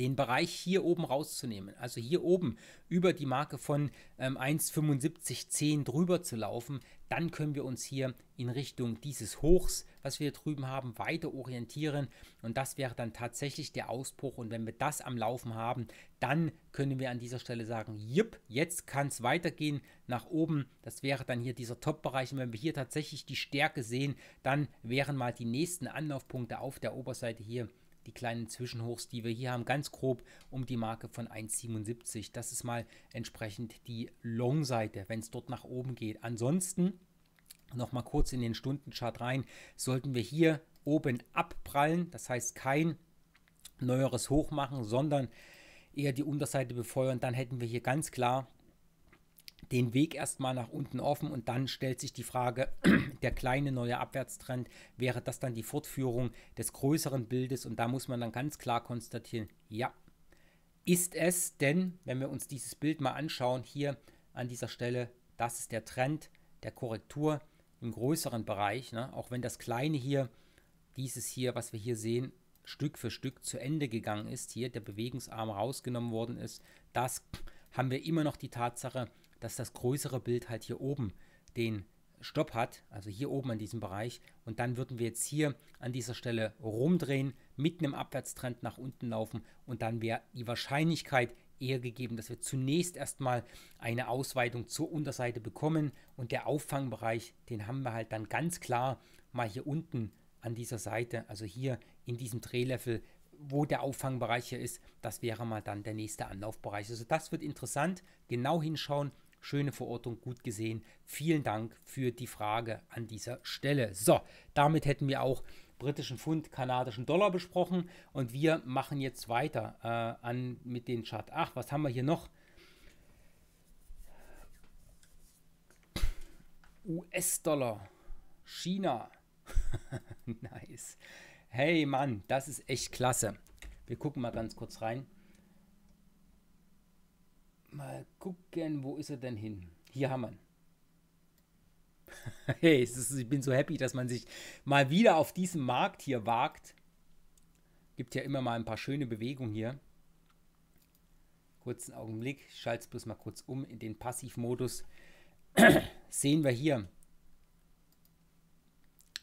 den Bereich hier oben rauszunehmen, also hier oben über die Marke von ähm, 1,7510 drüber zu laufen, dann können wir uns hier in Richtung dieses Hochs, was wir hier drüben haben, weiter orientieren und das wäre dann tatsächlich der Ausbruch und wenn wir das am Laufen haben, dann können wir an dieser Stelle sagen, jupp, jetzt kann es weitergehen nach oben, das wäre dann hier dieser Top-Bereich und wenn wir hier tatsächlich die Stärke sehen, dann wären mal die nächsten Anlaufpunkte auf der Oberseite hier die kleinen Zwischenhochs, die wir hier haben, ganz grob um die Marke von 1,77. Das ist mal entsprechend die Long-Seite, wenn es dort nach oben geht. Ansonsten noch mal kurz in den Stundenchart rein, sollten wir hier oben abprallen, das heißt kein neueres Hoch machen, sondern eher die Unterseite befeuern, dann hätten wir hier ganz klar den Weg erstmal nach unten offen und dann stellt sich die Frage, der kleine neue Abwärtstrend, wäre das dann die Fortführung des größeren Bildes und da muss man dann ganz klar konstatieren, ja, ist es, denn wenn wir uns dieses Bild mal anschauen, hier an dieser Stelle, das ist der Trend der Korrektur im größeren Bereich, ne? auch wenn das kleine hier, dieses hier, was wir hier sehen, Stück für Stück zu Ende gegangen ist, hier der Bewegungsarm rausgenommen worden ist, das haben wir immer noch die Tatsache, dass das größere Bild halt hier oben den Stopp hat, also hier oben an diesem Bereich. Und dann würden wir jetzt hier an dieser Stelle rumdrehen, mit einem Abwärtstrend nach unten laufen und dann wäre die Wahrscheinlichkeit eher gegeben, dass wir zunächst erstmal eine Ausweitung zur Unterseite bekommen und der Auffangbereich, den haben wir halt dann ganz klar mal hier unten an dieser Seite, also hier in diesem Drehlevel, wo der Auffangbereich hier ist, das wäre mal dann der nächste Anlaufbereich. Also das wird interessant, genau hinschauen, Schöne Verortung, gut gesehen. Vielen Dank für die Frage an dieser Stelle. So, damit hätten wir auch britischen Pfund, kanadischen Dollar besprochen und wir machen jetzt weiter äh, an, mit den Chart. Ach, was haben wir hier noch? US-Dollar, China. nice. Hey Mann, das ist echt klasse. Wir gucken mal ganz kurz rein. Mal gucken, wo ist er denn hin? Hier haben wir ihn. hey, ist, ich bin so happy, dass man sich mal wieder auf diesem Markt hier wagt. Gibt ja immer mal ein paar schöne Bewegungen hier. Kurzen Augenblick, schalte es bloß mal kurz um in den Passivmodus. Sehen wir hier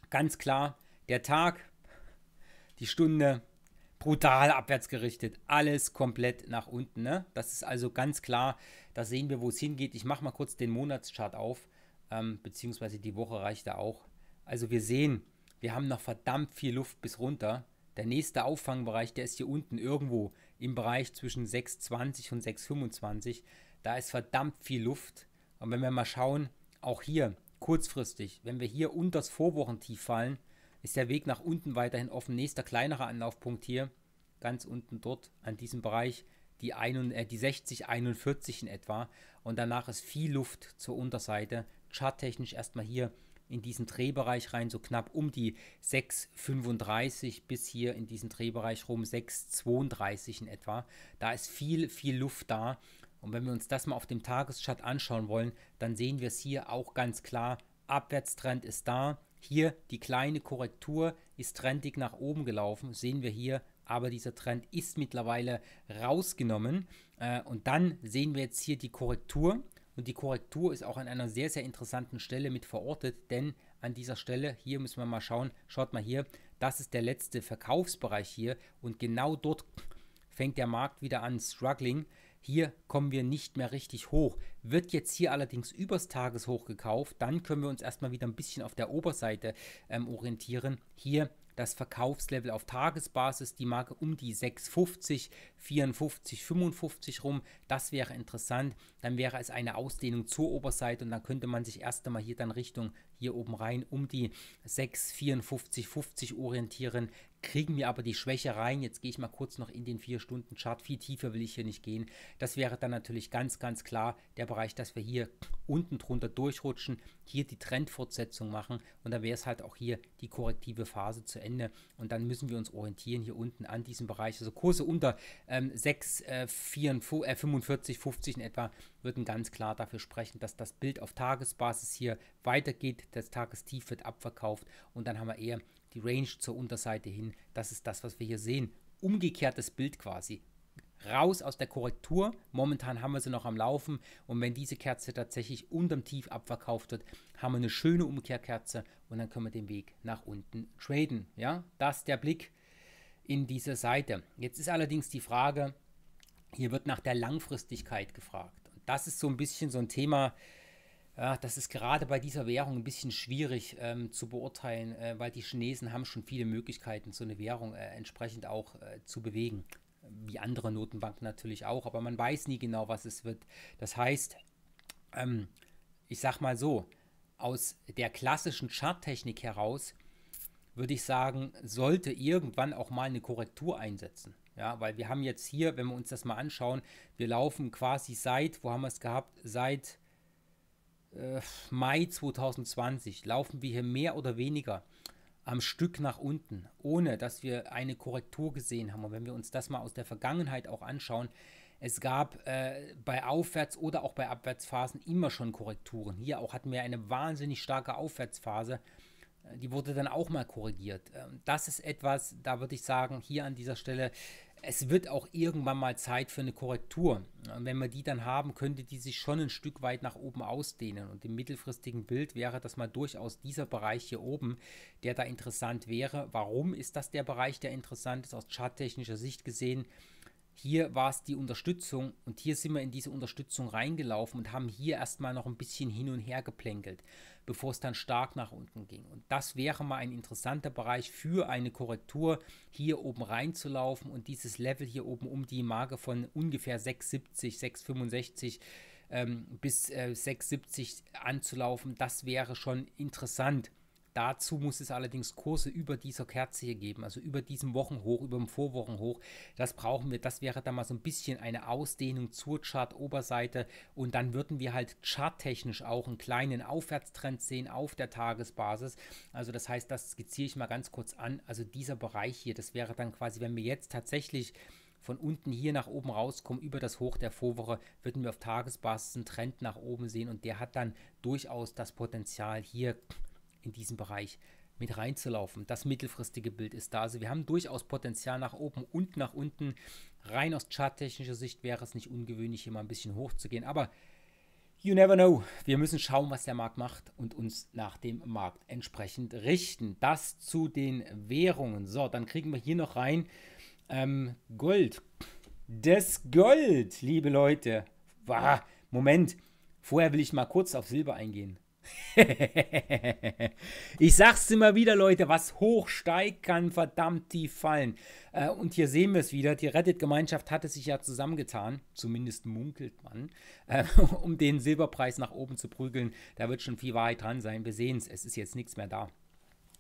ganz klar der Tag, die Stunde, brutal abwärts gerichtet. Alles komplett nach unten. Ne? Das ist also ganz klar. Da sehen wir, wo es hingeht. Ich mache mal kurz den Monatschart auf, ähm, beziehungsweise die Woche reicht da auch. Also wir sehen, wir haben noch verdammt viel Luft bis runter. Der nächste Auffangbereich, der ist hier unten irgendwo im Bereich zwischen 6,20 und 6,25. Da ist verdammt viel Luft. Und wenn wir mal schauen, auch hier kurzfristig, wenn wir hier unter das Vorwochentief fallen, ist der Weg nach unten weiterhin offen. Nächster kleinerer Anlaufpunkt hier, ganz unten dort an diesem Bereich, die, ein, äh, die 60, in etwa. Und danach ist viel Luft zur Unterseite. Charttechnisch erstmal hier in diesen Drehbereich rein, so knapp um die 6,35 bis hier in diesen Drehbereich rum, 6,32 in etwa. Da ist viel, viel Luft da. Und wenn wir uns das mal auf dem Tageschart anschauen wollen, dann sehen wir es hier auch ganz klar. Abwärtstrend ist da, hier die kleine Korrektur ist trendig nach oben gelaufen, sehen wir hier, aber dieser Trend ist mittlerweile rausgenommen. Äh, und dann sehen wir jetzt hier die Korrektur. Und die Korrektur ist auch an einer sehr, sehr interessanten Stelle mit verortet, denn an dieser Stelle, hier müssen wir mal schauen, schaut mal hier, das ist der letzte Verkaufsbereich hier und genau dort fängt der Markt wieder an, struggling. Hier kommen wir nicht mehr richtig hoch. Wird jetzt hier allerdings übers Tageshoch gekauft, dann können wir uns erstmal wieder ein bisschen auf der Oberseite ähm, orientieren. Hier das Verkaufslevel auf Tagesbasis, die Marke um die 6,50, 54, 55 rum. Das wäre interessant. Dann wäre es eine Ausdehnung zur Oberseite und dann könnte man sich erst einmal hier dann Richtung hier oben rein um die 6,54, 50 orientieren kriegen mir aber die Schwäche rein. Jetzt gehe ich mal kurz noch in den 4-Stunden-Chart. Viel tiefer will ich hier nicht gehen. Das wäre dann natürlich ganz, ganz klar der Bereich, dass wir hier unten drunter durchrutschen, hier die Trendfortsetzung machen und dann wäre es halt auch hier die korrektive Phase zu Ende. Und dann müssen wir uns orientieren hier unten an diesem Bereich. Also Kurse unter ähm, 6, äh, 44, äh, 45, 50 in etwa würden ganz klar dafür sprechen, dass das Bild auf Tagesbasis hier weitergeht. Das Tagestief wird abverkauft und dann haben wir eher die Range zur Unterseite hin. Das ist das, was wir hier sehen. Umgekehrtes Bild quasi. Raus aus der Korrektur. Momentan haben wir sie noch am Laufen. Und wenn diese Kerze tatsächlich unterm Tief abverkauft wird, haben wir eine schöne Umkehrkerze und dann können wir den Weg nach unten traden. Ja, das ist der Blick in diese Seite. Jetzt ist allerdings die Frage, hier wird nach der Langfristigkeit gefragt. Und das ist so ein bisschen so ein Thema, das ist gerade bei dieser Währung ein bisschen schwierig ähm, zu beurteilen, äh, weil die Chinesen haben schon viele Möglichkeiten, so eine Währung äh, entsprechend auch äh, zu bewegen. Wie andere Notenbanken natürlich auch, aber man weiß nie genau, was es wird. Das heißt, ähm, ich sag mal so, aus der klassischen Charttechnik heraus würde ich sagen, sollte irgendwann auch mal eine Korrektur einsetzen. Ja, weil wir haben jetzt hier, wenn wir uns das mal anschauen, wir laufen quasi seit, wo haben wir es gehabt, seit äh, Mai 2020 laufen wir hier mehr oder weniger am Stück nach unten, ohne dass wir eine Korrektur gesehen haben. Und wenn wir uns das mal aus der Vergangenheit auch anschauen, es gab äh, bei Aufwärts- oder auch bei Abwärtsphasen immer schon Korrekturen. Hier auch hatten wir eine wahnsinnig starke Aufwärtsphase. Äh, die wurde dann auch mal korrigiert. Ähm, das ist etwas, da würde ich sagen, hier an dieser Stelle es wird auch irgendwann mal Zeit für eine Korrektur. Und wenn wir die dann haben, könnte die sich schon ein Stück weit nach oben ausdehnen. Und im mittelfristigen Bild wäre das mal durchaus dieser Bereich hier oben, der da interessant wäre. Warum ist das der Bereich, der interessant ist? Aus charttechnischer Sicht gesehen, hier war es die Unterstützung und hier sind wir in diese Unterstützung reingelaufen und haben hier erstmal noch ein bisschen hin und her geplänkelt bevor es dann stark nach unten ging. Und das wäre mal ein interessanter Bereich für eine Korrektur, hier oben reinzulaufen und dieses Level hier oben um die Marke von ungefähr 6,70, 6,65 ähm, bis äh, 6,70 anzulaufen. Das wäre schon interessant. Dazu muss es allerdings Kurse über dieser Kerze hier geben, also über diesem Wochenhoch, über dem Vorwochenhoch. Das brauchen wir. Das wäre dann mal so ein bisschen eine Ausdehnung zur Chart-Oberseite. Und dann würden wir halt charttechnisch auch einen kleinen Aufwärtstrend sehen auf der Tagesbasis. Also das heißt, das skizziere ich mal ganz kurz an. Also dieser Bereich hier, das wäre dann quasi, wenn wir jetzt tatsächlich von unten hier nach oben rauskommen, über das Hoch der Vorwoche, würden wir auf Tagesbasis einen Trend nach oben sehen und der hat dann durchaus das Potenzial, hier in diesem Bereich mit reinzulaufen. Das mittelfristige Bild ist da. Also wir haben durchaus Potenzial nach oben und nach unten. Rein aus charttechnischer Sicht wäre es nicht ungewöhnlich, hier mal ein bisschen hoch zu gehen. Aber you never know. Wir müssen schauen, was der Markt macht und uns nach dem Markt entsprechend richten. Das zu den Währungen. So, dann kriegen wir hier noch rein ähm, Gold. Das Gold, liebe Leute. Wah, Moment. Vorher will ich mal kurz auf Silber eingehen. ich sag's immer wieder, Leute, was hoch steigt, kann verdammt tief fallen. Äh, und hier sehen wir es wieder. Die Reddit-Gemeinschaft hatte sich ja zusammengetan, zumindest munkelt man, äh, um den Silberpreis nach oben zu prügeln. Da wird schon viel Wahrheit dran sein. Wir sehen es, es ist jetzt nichts mehr da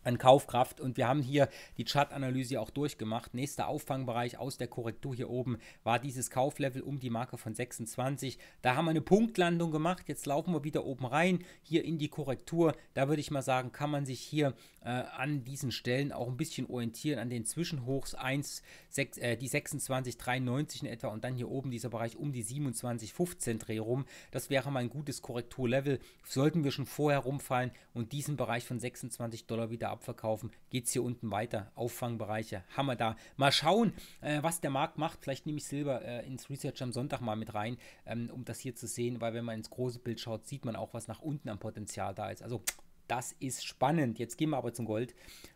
an Kaufkraft. Und wir haben hier die Chartanalyse auch durchgemacht. Nächster Auffangbereich aus der Korrektur hier oben war dieses Kauflevel um die Marke von 26. Da haben wir eine Punktlandung gemacht. Jetzt laufen wir wieder oben rein, hier in die Korrektur. Da würde ich mal sagen, kann man sich hier äh, an diesen Stellen auch ein bisschen orientieren, an den Zwischenhochs 1, 6, äh, die 26,93 in etwa und dann hier oben dieser Bereich um die 27,15 Dreh rum. Das wäre mal ein gutes Korrekturlevel. Sollten wir schon vorher rumfallen und diesen Bereich von 26 Dollar wieder ab abverkaufen, geht es hier unten weiter. Auffangbereiche haben wir da. Mal schauen, äh, was der Markt macht. Vielleicht nehme ich Silber äh, ins Research am Sonntag mal mit rein, ähm, um das hier zu sehen, weil wenn man ins große Bild schaut, sieht man auch, was nach unten am Potenzial da ist. Also das ist spannend. Jetzt gehen wir aber zum Gold.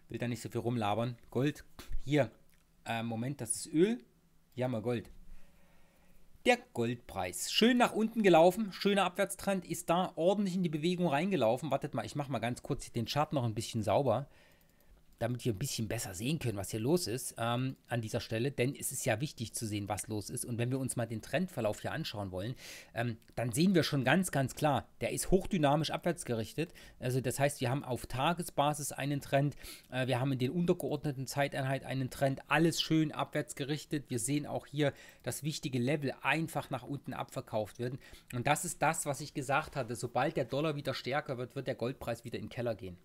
Will da nicht so viel rumlabern. Gold, hier, äh, Moment, das ist Öl. Hier haben wir Gold. Der Goldpreis. Schön nach unten gelaufen, schöner Abwärtstrend, ist da ordentlich in die Bewegung reingelaufen. Wartet mal, ich mache mal ganz kurz den Chart noch ein bisschen sauber damit wir ein bisschen besser sehen können, was hier los ist ähm, an dieser Stelle. Denn es ist ja wichtig zu sehen, was los ist. Und wenn wir uns mal den Trendverlauf hier anschauen wollen, ähm, dann sehen wir schon ganz, ganz klar, der ist hochdynamisch abwärts gerichtet. Also das heißt, wir haben auf Tagesbasis einen Trend, äh, wir haben in den untergeordneten Zeiteinheiten einen Trend, alles schön abwärts gerichtet. Wir sehen auch hier, dass wichtige Level einfach nach unten abverkauft werden. Und das ist das, was ich gesagt hatte. Sobald der Dollar wieder stärker wird, wird der Goldpreis wieder in den Keller gehen.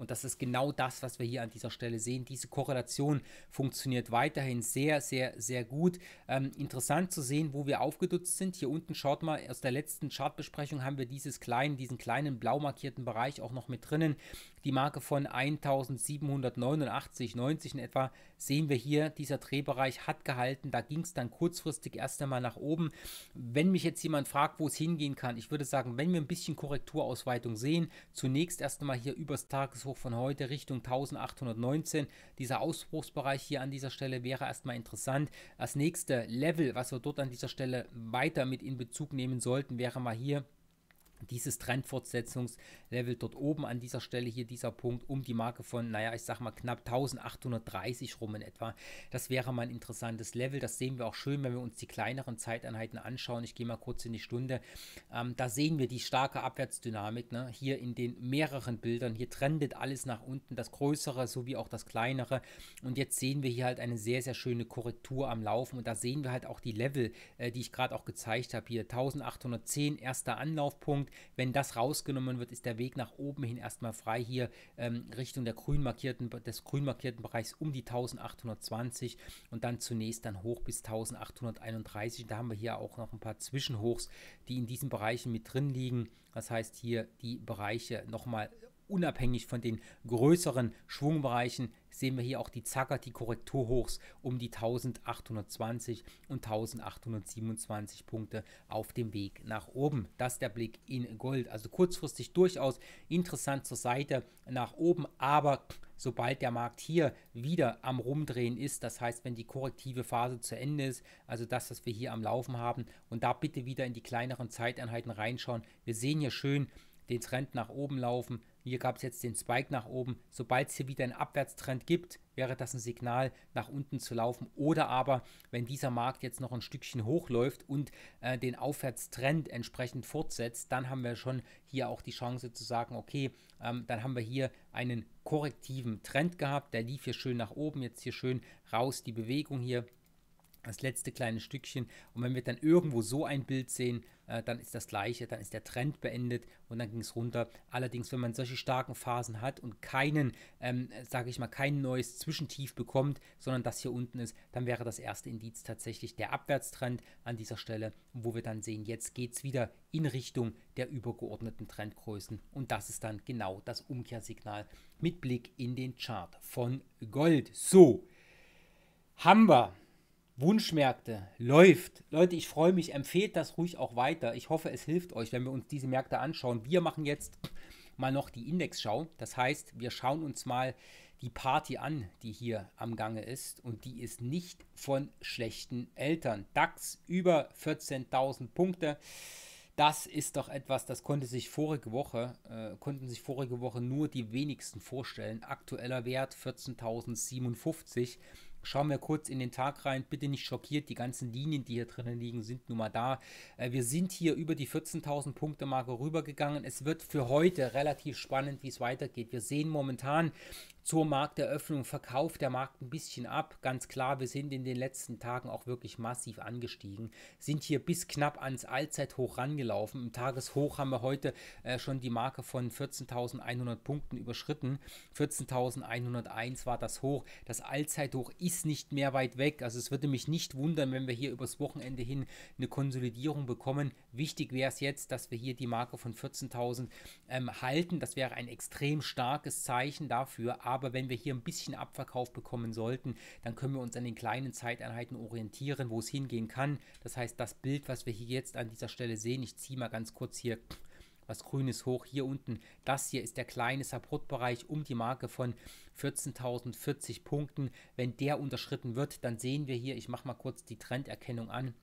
Und das ist genau das, was wir hier an dieser Stelle sehen. Diese Korrelation funktioniert weiterhin sehr, sehr, sehr gut. Ähm, interessant zu sehen, wo wir aufgedutzt sind. Hier unten schaut mal, aus der letzten Chartbesprechung haben wir dieses kleinen, diesen kleinen blau markierten Bereich auch noch mit drinnen. Die Marke von 1789,90 in etwa sehen wir hier. Dieser Drehbereich hat gehalten. Da ging es dann kurzfristig erst einmal nach oben. Wenn mich jetzt jemand fragt, wo es hingehen kann, ich würde sagen, wenn wir ein bisschen Korrekturausweitung sehen, zunächst erst einmal hier übers Tageshoch von heute Richtung 1819. Dieser Ausbruchsbereich hier an dieser Stelle wäre erstmal interessant. Das nächste Level, was wir dort an dieser Stelle weiter mit in Bezug nehmen sollten, wäre mal hier dieses Trendfortsetzungslevel dort oben an dieser Stelle hier, dieser Punkt um die Marke von, naja, ich sag mal knapp 1830 rum in etwa. Das wäre mal ein interessantes Level. Das sehen wir auch schön, wenn wir uns die kleineren Zeiteinheiten anschauen. Ich gehe mal kurz in die Stunde. Ähm, da sehen wir die starke Abwärtsdynamik ne? hier in den mehreren Bildern. Hier trendet alles nach unten, das größere sowie auch das kleinere. Und jetzt sehen wir hier halt eine sehr, sehr schöne Korrektur am Laufen. Und da sehen wir halt auch die Level, äh, die ich gerade auch gezeigt habe. Hier 1810, erster Anlaufpunkt. Wenn das rausgenommen wird, ist der Weg nach oben hin erstmal frei hier ähm, Richtung der grün markierten, des grün markierten Bereichs um die 1820 und dann zunächst dann hoch bis 1831. Da haben wir hier auch noch ein paar Zwischenhochs, die in diesen Bereichen mit drin liegen. Das heißt hier die Bereiche nochmal unabhängig von den größeren Schwungbereichen sehen wir hier auch die Zacker, die Korrekturhochs um die 1820 und 1827 Punkte auf dem Weg nach oben. Das ist der Blick in Gold. Also kurzfristig durchaus interessant zur Seite nach oben, aber sobald der Markt hier wieder am Rumdrehen ist, das heißt, wenn die korrektive Phase zu Ende ist, also das, was wir hier am Laufen haben, und da bitte wieder in die kleineren Zeiteinheiten reinschauen. Wir sehen hier schön, den Trend nach oben laufen, hier gab es jetzt den Spike nach oben. Sobald es hier wieder einen Abwärtstrend gibt, wäre das ein Signal, nach unten zu laufen. Oder aber, wenn dieser Markt jetzt noch ein Stückchen hochläuft und äh, den Aufwärtstrend entsprechend fortsetzt, dann haben wir schon hier auch die Chance zu sagen, okay, ähm, dann haben wir hier einen korrektiven Trend gehabt. Der lief hier schön nach oben, jetzt hier schön raus die Bewegung hier das letzte kleine Stückchen. Und wenn wir dann irgendwo so ein Bild sehen, äh, dann ist das gleiche, dann ist der Trend beendet und dann ging es runter. Allerdings, wenn man solche starken Phasen hat und keinen, ähm, sage ich mal, kein neues Zwischentief bekommt, sondern das hier unten ist, dann wäre das erste Indiz tatsächlich der Abwärtstrend an dieser Stelle, wo wir dann sehen, jetzt geht es wieder in Richtung der übergeordneten Trendgrößen. Und das ist dann genau das Umkehrsignal mit Blick in den Chart von Gold. So, haben wir Wunschmärkte läuft. Leute, ich freue mich. Empfehlt das ruhig auch weiter. Ich hoffe, es hilft euch, wenn wir uns diese Märkte anschauen. Wir machen jetzt mal noch die Indexschau. Das heißt, wir schauen uns mal die Party an, die hier am Gange ist. Und die ist nicht von schlechten Eltern. DAX über 14.000 Punkte. Das ist doch etwas, das konnte sich vorige Woche, äh, konnten sich vorige Woche nur die wenigsten vorstellen. Aktueller Wert 14.057 Schauen wir kurz in den Tag rein. Bitte nicht schockiert, die ganzen Linien, die hier drinnen liegen, sind nun mal da. Äh, wir sind hier über die 14.000 Punkte Marke rübergegangen. Es wird für heute relativ spannend, wie es weitergeht. Wir sehen momentan zur Markteröffnung verkauft der Markt ein bisschen ab. Ganz klar, wir sind in den letzten Tagen auch wirklich massiv angestiegen, sind hier bis knapp ans Allzeithoch rangelaufen. Im Tageshoch haben wir heute äh, schon die Marke von 14.100 Punkten überschritten. 14.101 war das Hoch. Das Allzeithoch ist nicht mehr weit weg. Also es würde mich nicht wundern, wenn wir hier übers Wochenende hin eine Konsolidierung bekommen. Wichtig wäre es jetzt, dass wir hier die Marke von 14.000 ähm, halten. Das wäre ein extrem starkes Zeichen dafür. Aber aber wenn wir hier ein bisschen Abverkauf bekommen sollten, dann können wir uns an den kleinen Zeiteinheiten orientieren, wo es hingehen kann. Das heißt, das Bild, was wir hier jetzt an dieser Stelle sehen, ich ziehe mal ganz kurz hier was Grünes hoch. Hier unten, das hier ist der kleine Supportbereich um die Marke von 14.040 Punkten. Wenn der unterschritten wird, dann sehen wir hier, ich mache mal kurz die Trenderkennung an.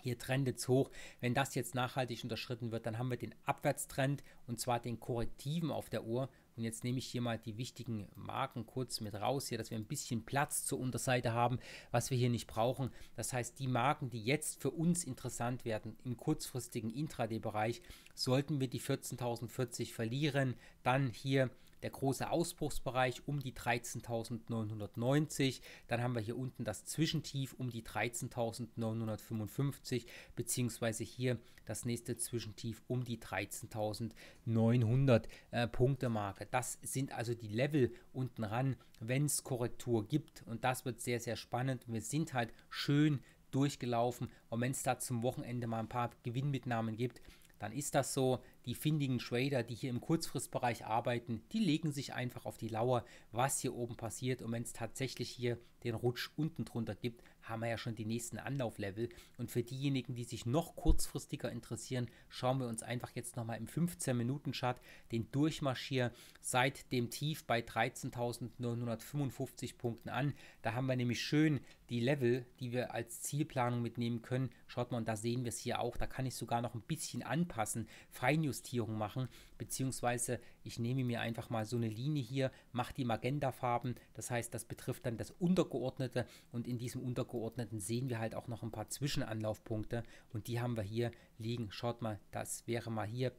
Hier trendet es hoch. Wenn das jetzt nachhaltig unterschritten wird, dann haben wir den Abwärtstrend und zwar den korrektiven auf der Uhr. Und jetzt nehme ich hier mal die wichtigen Marken kurz mit raus, hier, dass wir ein bisschen Platz zur Unterseite haben, was wir hier nicht brauchen. Das heißt, die Marken, die jetzt für uns interessant werden im kurzfristigen Intraday-Bereich, sollten wir die 14.040 verlieren, dann hier der große Ausbruchsbereich um die 13.990. Dann haben wir hier unten das Zwischentief um die 13.955 beziehungsweise hier das nächste Zwischentief um die 13.900 äh, Punkte Marke. Das sind also die Level unten ran, wenn es Korrektur gibt und das wird sehr, sehr spannend. Wir sind halt schön durchgelaufen und wenn es da zum Wochenende mal ein paar Gewinnmitnahmen gibt, dann ist das so. Die findigen Trader, die hier im Kurzfristbereich arbeiten, die legen sich einfach auf die Lauer, was hier oben passiert. Und wenn es tatsächlich hier den Rutsch unten drunter gibt, haben wir ja schon die nächsten Anlauflevel. Und für diejenigen, die sich noch kurzfristiger interessieren, schauen wir uns einfach jetzt nochmal im 15-Minuten-Chart den Durchmarschier seit dem Tief bei 13.955 Punkten an. Da haben wir nämlich schön die Level, die wir als Zielplanung mitnehmen können. Schaut mal, und da sehen wir es hier auch. Da kann ich sogar noch ein bisschen anpassen. News Farbjustierung machen, beziehungsweise ich nehme mir einfach mal so eine Linie hier, mache die Magentafarben, das heißt, das betrifft dann das Untergeordnete und in diesem Untergeordneten sehen wir halt auch noch ein paar Zwischenanlaufpunkte und die haben wir hier liegen. Schaut mal, das wäre mal hier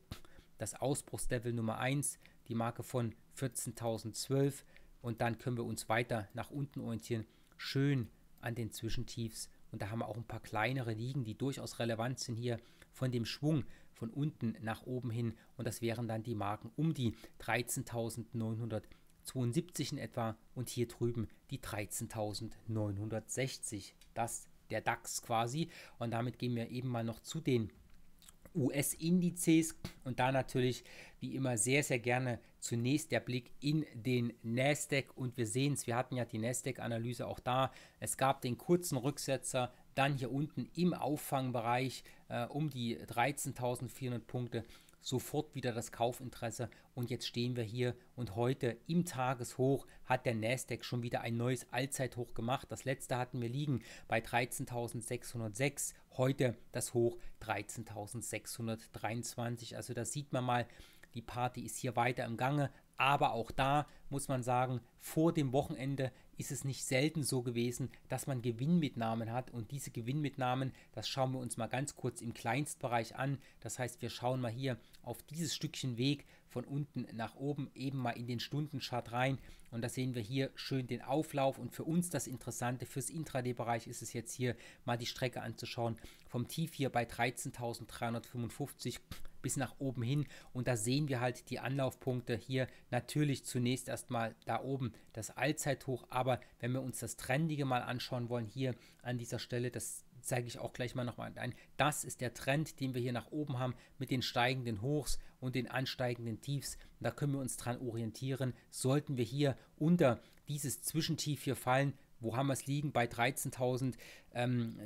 das Ausbruchslevel Nummer 1, die Marke von 14.012 und dann können wir uns weiter nach unten orientieren, schön an den Zwischentiefs und da haben wir auch ein paar kleinere Liegen, die durchaus relevant sind hier von dem Schwung von unten nach oben hin und das wären dann die Marken um die 13.972 in etwa und hier drüben die 13.960. Das der DAX quasi und damit gehen wir eben mal noch zu den US-Indizes und da natürlich wie immer sehr, sehr gerne zunächst der Blick in den Nasdaq und wir sehen es, wir hatten ja die Nasdaq-Analyse auch da. Es gab den kurzen Rücksetzer, dann hier unten im Auffangbereich äh, um die 13.400 Punkte sofort wieder das Kaufinteresse und jetzt stehen wir hier und heute im Tageshoch hat der Nasdaq schon wieder ein neues Allzeithoch gemacht. Das letzte hatten wir liegen bei 13.606, heute das Hoch 13.623. Also da sieht man mal, die Party ist hier weiter im Gange, aber auch da muss man sagen, vor dem Wochenende ist es nicht selten so gewesen, dass man Gewinnmitnahmen hat. Und diese Gewinnmitnahmen, das schauen wir uns mal ganz kurz im Kleinstbereich an. Das heißt, wir schauen mal hier auf dieses Stückchen Weg von unten nach oben, eben mal in den Stundenchart rein. Und da sehen wir hier schön den Auflauf. Und für uns das Interessante, fürs Intraday-Bereich ist es jetzt hier mal die Strecke anzuschauen. Vom Tief hier bei 13.355 bis nach oben hin. Und da sehen wir halt die Anlaufpunkte hier natürlich zunächst erstmal da oben das Allzeithoch. Aber wenn wir uns das Trendige mal anschauen wollen, hier an dieser Stelle, das zeige ich auch gleich mal nochmal ein. Das ist der Trend, den wir hier nach oben haben mit den steigenden Hochs und den ansteigenden Tiefs. Da können wir uns dran orientieren. Sollten wir hier unter dieses Zwischentief hier fallen, wo haben wir es liegen? Bei 13.567 ähm,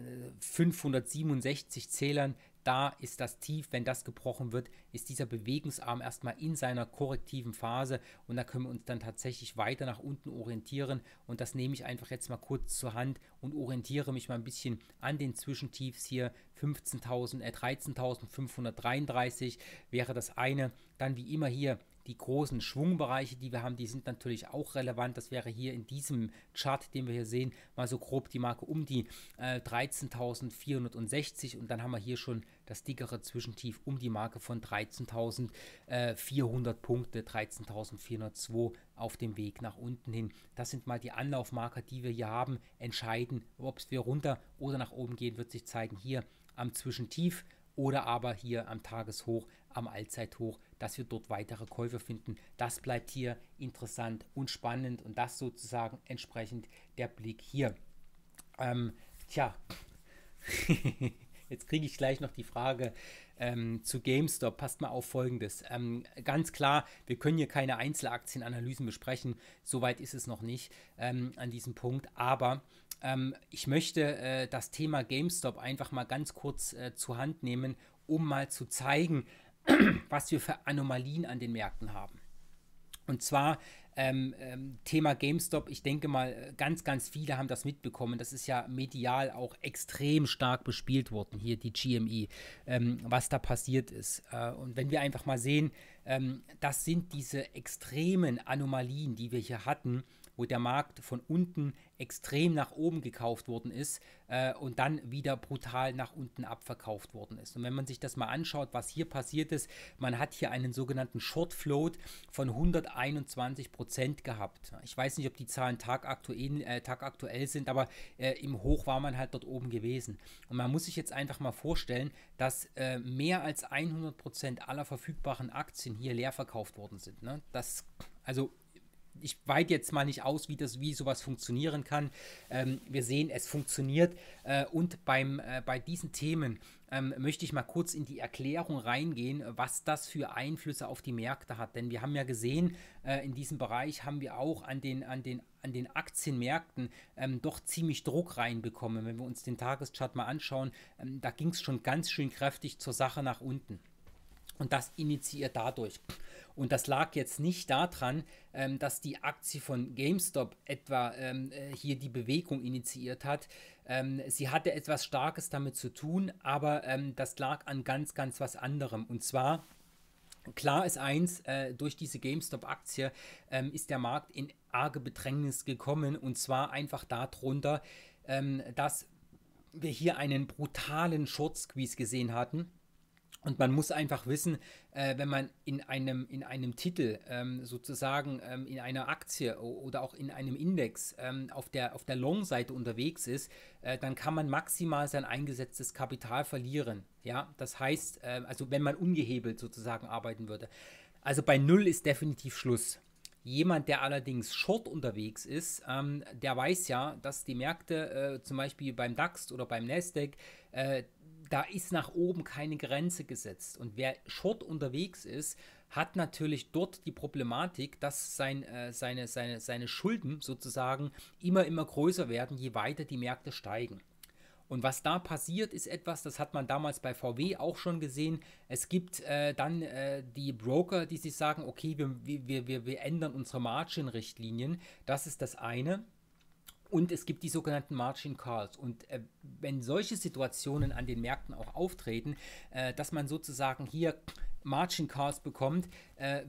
äh, Zählern da ist das Tief, wenn das gebrochen wird, ist dieser Bewegungsarm erstmal in seiner korrektiven Phase und da können wir uns dann tatsächlich weiter nach unten orientieren und das nehme ich einfach jetzt mal kurz zur Hand und orientiere mich mal ein bisschen an den Zwischentiefs hier 15.000, äh 13.533 wäre das eine, dann wie immer hier die großen Schwungbereiche, die wir haben, die sind natürlich auch relevant. Das wäre hier in diesem Chart, den wir hier sehen, mal so grob die Marke um die äh, 13.460 und dann haben wir hier schon das dickere Zwischentief um die Marke von 13.400 Punkte, 13.402 auf dem Weg nach unten hin. Das sind mal die Anlaufmarker, die wir hier haben. Entscheiden, ob es wir runter oder nach oben gehen, wird sich zeigen hier am Zwischentief oder aber hier am Tageshoch, am Allzeithoch, dass wir dort weitere Käufe finden. Das bleibt hier interessant und spannend und das sozusagen entsprechend der Blick hier. Ähm, tja, jetzt kriege ich gleich noch die Frage ähm, zu GameStop. Passt mal auf Folgendes. Ähm, ganz klar, wir können hier keine Einzelaktienanalysen besprechen. Soweit ist es noch nicht ähm, an diesem Punkt. Aber ähm, ich möchte äh, das Thema GameStop einfach mal ganz kurz äh, zur Hand nehmen, um mal zu zeigen, was wir für Anomalien an den Märkten haben. Und zwar ähm, ähm Thema GameStop, ich denke mal, äh, ganz, ganz viele haben das mitbekommen. Das ist ja medial auch extrem stark bespielt worden, hier die GME, ähm, was da passiert ist. Äh, und wenn wir einfach mal sehen, ähm, das sind diese extremen Anomalien, die wir hier hatten wo der Markt von unten extrem nach oben gekauft worden ist äh, und dann wieder brutal nach unten abverkauft worden ist. Und wenn man sich das mal anschaut, was hier passiert ist, man hat hier einen sogenannten Short Float von 121 Prozent gehabt. Ich weiß nicht, ob die Zahlen tagaktuell, äh, tagaktuell sind, aber äh, im Hoch war man halt dort oben gewesen. Und man muss sich jetzt einfach mal vorstellen, dass äh, mehr als 100 Prozent aller verfügbaren Aktien hier leer verkauft worden sind. Ne? Das, also ich weite jetzt mal nicht aus, wie das, wie sowas funktionieren kann. Ähm, wir sehen, es funktioniert. Äh, und beim, äh, bei diesen Themen ähm, möchte ich mal kurz in die Erklärung reingehen, was das für Einflüsse auf die Märkte hat. Denn wir haben ja gesehen, äh, in diesem Bereich haben wir auch an den, an den, an den Aktienmärkten ähm, doch ziemlich Druck reinbekommen. Wenn wir uns den Tageschart mal anschauen, ähm, da ging es schon ganz schön kräftig zur Sache nach unten. Und das initiiert dadurch. Und das lag jetzt nicht daran, ähm, dass die Aktie von GameStop etwa ähm, äh, hier die Bewegung initiiert hat. Ähm, sie hatte etwas Starkes damit zu tun, aber ähm, das lag an ganz, ganz was anderem. Und zwar Klar ist eins, äh, durch diese GameStop-Aktie ähm, ist der Markt in arge Bedrängnis gekommen und zwar einfach darunter, ähm, dass wir hier einen brutalen Short Squeeze gesehen hatten und man muss einfach wissen, äh, wenn man in einem, in einem Titel, ähm, sozusagen ähm, in einer Aktie oder auch in einem Index ähm, auf der, auf der Long-Seite unterwegs ist, äh, dann kann man maximal sein eingesetztes Kapital verlieren. Ja, das heißt, äh, also wenn man ungehebelt sozusagen arbeiten würde. Also bei Null ist definitiv Schluss. Jemand, der allerdings short unterwegs ist, ähm, der weiß ja, dass die Märkte äh, zum Beispiel beim DAX oder beim Nasdaq äh, da ist nach oben keine Grenze gesetzt. Und wer short unterwegs ist, hat natürlich dort die Problematik, dass sein, äh, seine, seine, seine Schulden sozusagen immer, immer größer werden, je weiter die Märkte steigen. Und was da passiert, ist etwas, das hat man damals bei VW auch schon gesehen. Es gibt äh, dann äh, die Broker, die sich sagen, okay, wir, wir, wir, wir ändern unsere Margin-Richtlinien. Das ist das eine. Und es gibt die sogenannten Margin Calls. Und äh, wenn solche Situationen an den Märkten auch auftreten, äh, dass man sozusagen hier Margin Calls bekommt, äh,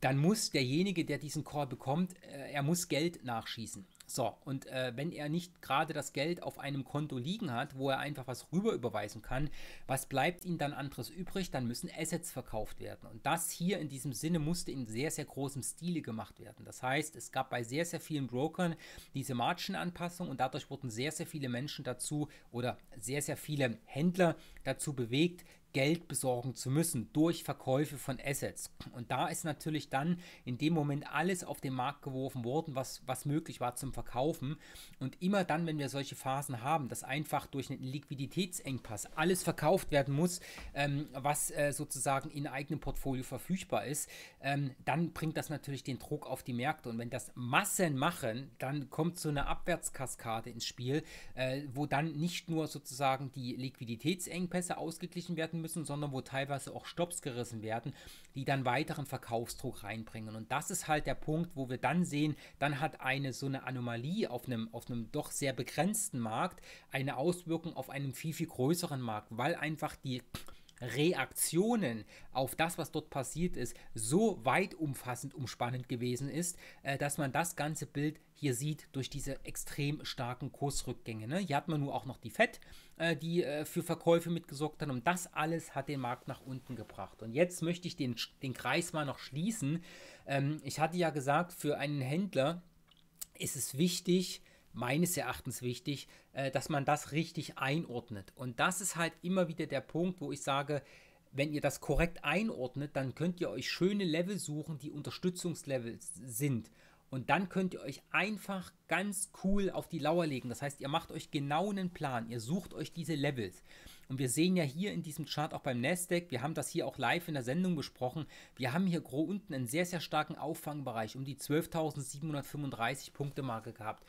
dann muss derjenige, der diesen Call bekommt, äh, er muss Geld nachschießen. So, und äh, wenn er nicht gerade das Geld auf einem Konto liegen hat, wo er einfach was rüber überweisen kann, was bleibt ihm dann anderes übrig? Dann müssen Assets verkauft werden. Und das hier in diesem Sinne musste in sehr, sehr großem Stile gemacht werden. Das heißt, es gab bei sehr, sehr vielen Brokern diese Margin-Anpassung und dadurch wurden sehr, sehr viele Menschen dazu oder sehr, sehr viele Händler dazu bewegt, Geld besorgen zu müssen durch Verkäufe von Assets. Und da ist natürlich dann in dem Moment alles auf den Markt geworfen worden, was, was möglich war zum Verkaufen. Und immer dann, wenn wir solche Phasen haben, dass einfach durch einen Liquiditätsengpass alles verkauft werden muss, ähm, was äh, sozusagen in eigenem Portfolio verfügbar ist, ähm, dann bringt das natürlich den Druck auf die Märkte. Und wenn das Massen machen, dann kommt so eine Abwärtskaskade ins Spiel, äh, wo dann nicht nur sozusagen die Liquiditätsengpässe ausgeglichen werden müssen, sondern wo teilweise auch Stops gerissen werden, die dann weiteren Verkaufsdruck reinbringen. Und das ist halt der Punkt, wo wir dann sehen, dann hat eine so eine Anomalie auf einem, auf einem doch sehr begrenzten Markt eine Auswirkung auf einen viel, viel größeren Markt, weil einfach die Reaktionen auf das, was dort passiert ist, so weit umfassend umspannend gewesen ist, äh, dass man das ganze Bild hier sieht durch diese extrem starken Kursrückgänge. Ne? Hier hat man nur auch noch die Fett, äh, die äh, für Verkäufe mitgesorgt hat und das alles hat den Markt nach unten gebracht. Und jetzt möchte ich den, den Kreis mal noch schließen. Ähm, ich hatte ja gesagt, für einen Händler ist es wichtig, meines Erachtens wichtig, äh, dass man das richtig einordnet. Und das ist halt immer wieder der Punkt, wo ich sage, wenn ihr das korrekt einordnet, dann könnt ihr euch schöne Level suchen, die Unterstützungslevels sind. Und dann könnt ihr euch einfach ganz cool auf die Lauer legen. Das heißt, ihr macht euch genau einen Plan. Ihr sucht euch diese Levels. Und wir sehen ja hier in diesem Chart auch beim Nasdaq, wir haben das hier auch live in der Sendung besprochen, wir haben hier grob unten einen sehr, sehr starken Auffangbereich um die 12.735 Punkte Marke gehabt.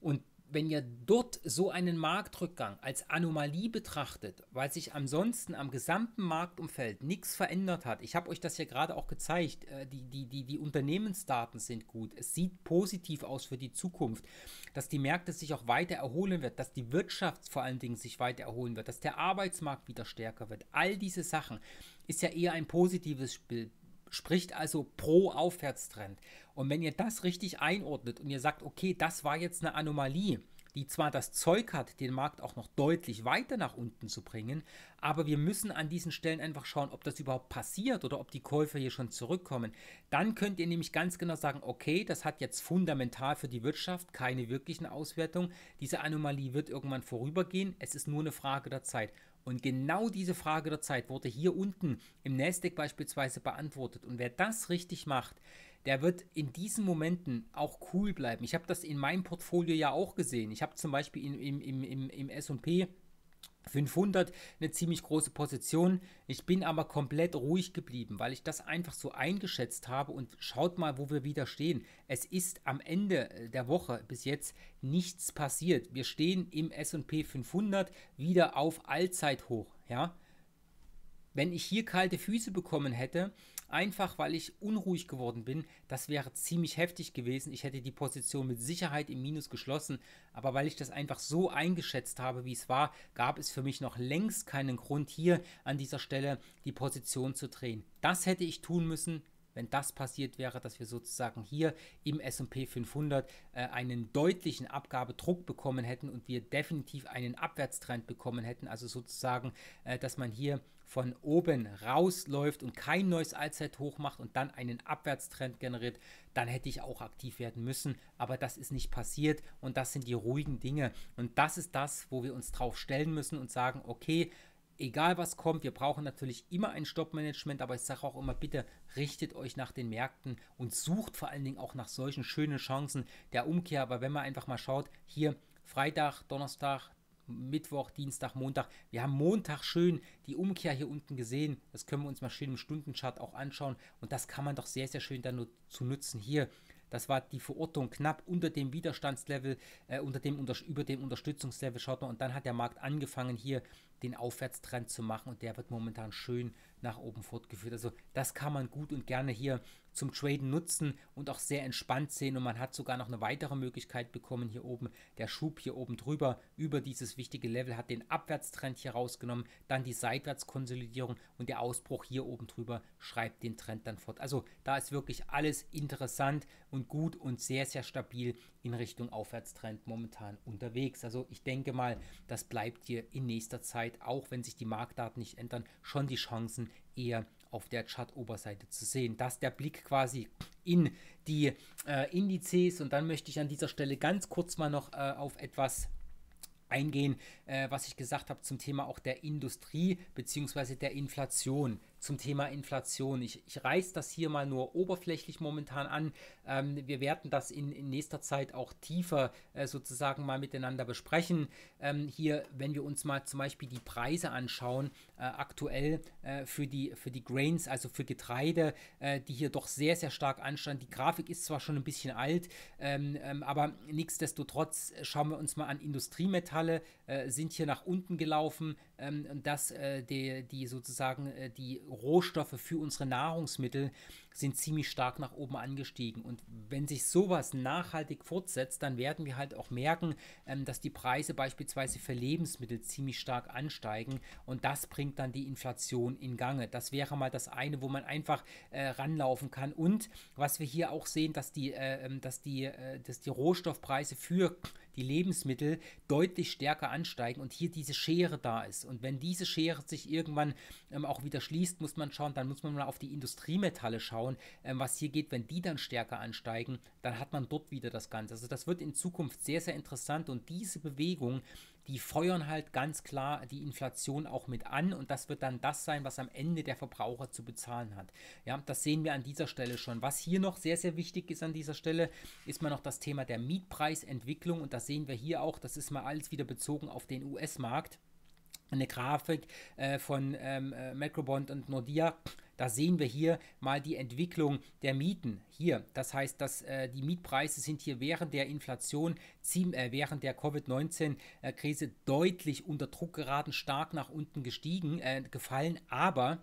Und wenn ihr dort so einen Marktrückgang als Anomalie betrachtet, weil sich ansonsten am gesamten Marktumfeld nichts verändert hat, ich habe euch das ja gerade auch gezeigt, äh, die, die, die, die Unternehmensdaten sind gut, es sieht positiv aus für die Zukunft, dass die Märkte sich auch weiter erholen wird, dass die Wirtschaft vor allen Dingen sich weiter erholen wird, dass der Arbeitsmarkt wieder stärker wird, all diese Sachen ist ja eher ein positives Bild spricht also pro Aufwärtstrend. Und wenn ihr das richtig einordnet und ihr sagt, okay, das war jetzt eine Anomalie, die zwar das Zeug hat, den Markt auch noch deutlich weiter nach unten zu bringen, aber wir müssen an diesen Stellen einfach schauen, ob das überhaupt passiert oder ob die Käufer hier schon zurückkommen. Dann könnt ihr nämlich ganz genau sagen, okay, das hat jetzt fundamental für die Wirtschaft keine wirklichen Auswertungen. Diese Anomalie wird irgendwann vorübergehen. Es ist nur eine Frage der Zeit. Und genau diese Frage der Zeit wurde hier unten im Nasdaq beispielsweise beantwortet. Und wer das richtig macht, der wird in diesen Momenten auch cool bleiben. Ich habe das in meinem Portfolio ja auch gesehen. Ich habe zum Beispiel im, im, im, im SP 500 eine ziemlich große Position. Ich bin aber komplett ruhig geblieben, weil ich das einfach so eingeschätzt habe und schaut mal, wo wir wieder stehen. Es ist am Ende äh, der Woche bis jetzt nichts passiert. Wir stehen im S&P 500 wieder auf Allzeithoch, ja? Wenn ich hier kalte Füße bekommen hätte, einfach weil ich unruhig geworden bin. Das wäre ziemlich heftig gewesen. Ich hätte die Position mit Sicherheit im Minus geschlossen, aber weil ich das einfach so eingeschätzt habe, wie es war, gab es für mich noch längst keinen Grund, hier an dieser Stelle die Position zu drehen. Das hätte ich tun müssen, wenn das passiert wäre, dass wir sozusagen hier im SP 500 äh, einen deutlichen Abgabedruck bekommen hätten und wir definitiv einen Abwärtstrend bekommen hätten. Also sozusagen, äh, dass man hier von oben rausläuft und kein neues Allzeithoch macht und dann einen Abwärtstrend generiert, dann hätte ich auch aktiv werden müssen. Aber das ist nicht passiert und das sind die ruhigen Dinge. Und das ist das, wo wir uns drauf stellen müssen und sagen, okay, egal was kommt, wir brauchen natürlich immer ein Stoppmanagement, aber ich sage auch immer, bitte richtet euch nach den Märkten und sucht vor allen Dingen auch nach solchen schönen Chancen der Umkehr. Aber wenn man einfach mal schaut, hier Freitag, Donnerstag, Mittwoch, Dienstag, Montag. Wir haben Montag schön die Umkehr hier unten gesehen. Das können wir uns mal schön im Stundenchart auch anschauen. Und das kann man doch sehr, sehr schön dann nur zu nutzen hier. Das war die Verortung knapp unter dem Widerstandslevel, äh, unter dem, unter, über dem Unterstützungslevel, schaut mal. Und dann hat der Markt angefangen, hier den Aufwärtstrend zu machen. Und der wird momentan schön nach oben fortgeführt. Also das kann man gut und gerne hier zum Traden nutzen und auch sehr entspannt sehen. Und man hat sogar noch eine weitere Möglichkeit bekommen hier oben. Der Schub hier oben drüber über dieses wichtige Level hat den Abwärtstrend hier rausgenommen, dann die Seitwärtskonsolidierung und der Ausbruch hier oben drüber schreibt den Trend dann fort. Also da ist wirklich alles interessant und gut und sehr, sehr stabil in Richtung Aufwärtstrend momentan unterwegs. Also ich denke mal, das bleibt hier in nächster Zeit, auch wenn sich die Marktdaten nicht ändern, schon die Chancen eher auf der Chart-Oberseite zu sehen. Das ist der Blick quasi in die äh, Indizes. Und dann möchte ich an dieser Stelle ganz kurz mal noch äh, auf etwas eingehen, äh, was ich gesagt habe zum Thema auch der Industrie bzw. der Inflation zum Thema Inflation. Ich, ich reiß das hier mal nur oberflächlich momentan an. Ähm, wir werden das in, in, nächster Zeit auch tiefer äh, sozusagen mal miteinander besprechen. Ähm, hier, wenn wir uns mal zum Beispiel die Preise anschauen, äh, aktuell äh, für, die, für die Grains, also für Getreide, äh, die hier doch sehr, sehr stark anstanden. Die Grafik ist zwar schon ein bisschen alt, ähm, ähm aber nichtsdestotrotz äh, schauen wir uns mal an. Industriemetalle äh, sind hier nach unten gelaufen, ähm, dass die, die sozusagen die Rohstoffe für unsere Nahrungsmittel sind ziemlich stark nach oben angestiegen. Und wenn sich sowas nachhaltig fortsetzt, dann werden wir halt auch merken, ähm, dass die Preise beispielsweise für Lebensmittel ziemlich stark ansteigen. Und das bringt dann die Inflation in Gange. Das wäre mal das eine, wo man einfach äh, ranlaufen kann. Und was wir hier auch sehen, dass die, äh, ähm, dass die, äh, dass die Rohstoffpreise für die Lebensmittel deutlich stärker ansteigen und hier diese Schere da ist. Und wenn diese Schere sich irgendwann ähm, auch wieder schließt, muss man schauen, dann muss man mal auf die Industriemetalle schauen, ähm, was hier geht. Wenn die dann stärker ansteigen, dann hat man dort wieder das Ganze. Also das wird in Zukunft sehr, sehr interessant und diese Bewegung die feuern halt ganz klar die Inflation auch mit an und das wird dann das sein, was am Ende der Verbraucher zu bezahlen hat. Ja, das sehen wir an dieser Stelle schon. Was hier noch sehr, sehr wichtig ist an dieser Stelle, ist mal noch das Thema der Mietpreisentwicklung und das sehen wir hier auch, das ist mal alles wieder bezogen auf den US-Markt eine Grafik äh, von ähm, äh, Macrobond und Nordia. Da sehen wir hier mal die Entwicklung der Mieten. Hier, das heißt, dass äh, die Mietpreise sind hier während der Inflation, äh, während der Covid-19-Krise äh, deutlich unter Druck geraten, stark nach unten gestiegen, äh, gefallen. Aber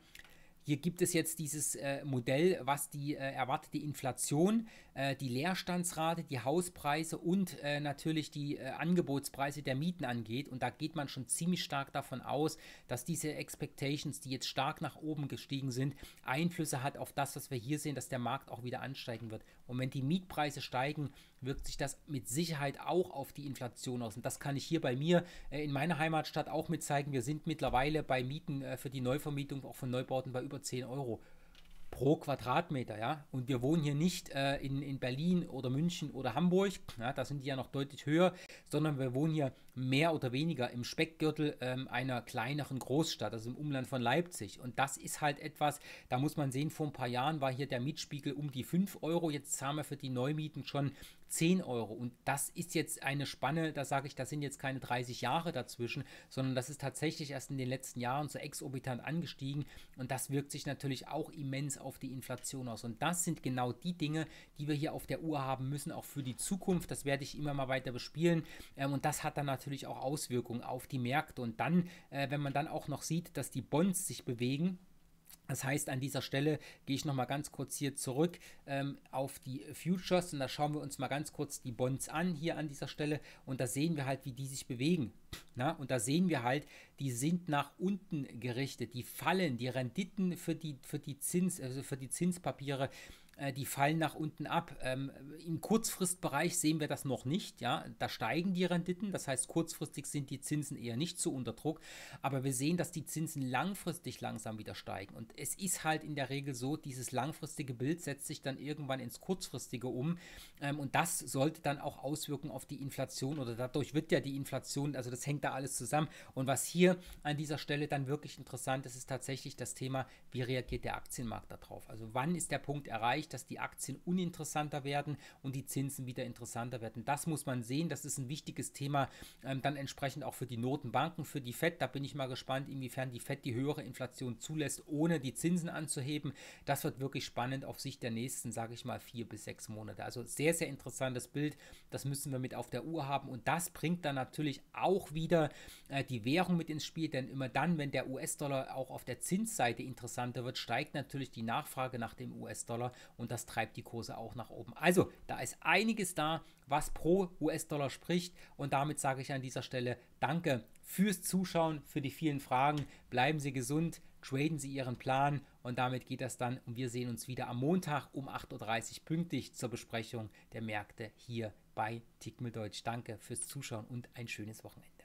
hier gibt es jetzt dieses äh, Modell, was die äh, erwartete Inflation, äh, die Leerstandsrate, die Hauspreise und äh, natürlich die äh, Angebotspreise der Mieten angeht. Und da geht man schon ziemlich stark davon aus, dass diese Expectations, die jetzt stark nach oben gestiegen sind, Einflüsse hat auf das, was wir hier sehen, dass der Markt auch wieder ansteigen wird. Und wenn die Mietpreise steigen, wirkt sich das mit Sicherheit auch auf die Inflation aus. Und das kann ich hier bei mir äh, in meiner Heimatstadt auch mit zeigen. Wir sind mittlerweile bei Mieten äh, für die Neuvermietung auch von Neubauten bei über 10 Euro pro Quadratmeter, ja. Und wir wohnen hier nicht äh, in, in Berlin oder München oder Hamburg, ja, da sind die ja noch deutlich höher, sondern wir wohnen hier mehr oder weniger im Speckgürtel ähm, einer kleineren Großstadt, also im Umland von Leipzig. Und das ist halt etwas, da muss man sehen, vor ein paar Jahren war hier der Mietspiegel um die 5 Euro, jetzt zahlen wir für die Neumieten schon 10 Euro. Und das ist jetzt eine Spanne, da sage ich, da sind jetzt keine 30 Jahre dazwischen, sondern das ist tatsächlich erst in den letzten Jahren so exorbitant angestiegen. Und das wirkt sich natürlich auch immens auf die Inflation aus. Und das sind genau die Dinge, die wir hier auf der Uhr haben müssen, auch für die Zukunft. Das werde ich immer mal weiter bespielen. Ähm, und das hat dann natürlich auch Auswirkungen auf die Märkte. Und dann, äh, wenn man dann auch noch sieht, dass die Bonds sich bewegen, das heißt, an dieser Stelle gehe ich nochmal ganz kurz hier zurück ähm, auf die Futures und da schauen wir uns mal ganz kurz die Bonds an hier an dieser Stelle und da sehen wir halt, wie die sich bewegen. Na, und da sehen wir halt, die sind nach unten gerichtet, die fallen, die Renditen für die, für die, Zins, also für die Zinspapiere äh, die fallen nach unten ab. Ähm, Im Kurzfristbereich sehen wir das noch nicht, ja, da steigen die Renditen, das heißt kurzfristig sind die Zinsen eher nicht so unter Druck, aber wir sehen, dass die Zinsen langfristig langsam wieder steigen und es ist halt in der Regel so, dieses langfristige Bild setzt sich dann irgendwann ins kurzfristige um ähm, und das sollte dann auch auswirken auf die Inflation oder dadurch wird ja die Inflation, also das hängt da alles zusammen und was hier an dieser Stelle dann wirklich interessant ist, ist tatsächlich das Thema, wie reagiert der Aktienmarkt darauf? Also wann ist der Punkt erreicht? dadurch, dass die Aktien uninteressanter werden und die Zinsen wieder interessanter werden. Das muss man sehen. Das ist ein wichtiges Thema ähm, dann entsprechend auch für die Notenbanken, für die FED. Da bin ich mal gespannt, inwiefern die FED die höhere Inflation zulässt, ohne die Zinsen anzuheben. Das wird wirklich spannend auf Sicht der nächsten, sage ich mal, vier bis sechs Monate. Also sehr, sehr interessantes Bild. Das müssen wir mit auf der Uhr haben. Und das bringt dann natürlich auch wieder äh, die Währung mit ins Spiel. Denn immer dann, wenn der US-Dollar auch auf der Zinsseite interessanter wird, steigt natürlich die Nachfrage nach dem US-Dollar und das treibt die Kurse auch nach oben. Also da ist einiges da, was pro US-Dollar spricht und damit sage ich an dieser Stelle danke fürs Zuschauen, für die vielen Fragen. Bleiben Sie gesund, traden Sie Ihren Plan und damit geht das dann und wir sehen uns wieder am Montag um 8.30 Uhr pünktlich zur Besprechung der Märkte hier bei Tickmill Deutsch. Danke fürs Zuschauen und ein schönes Wochenende.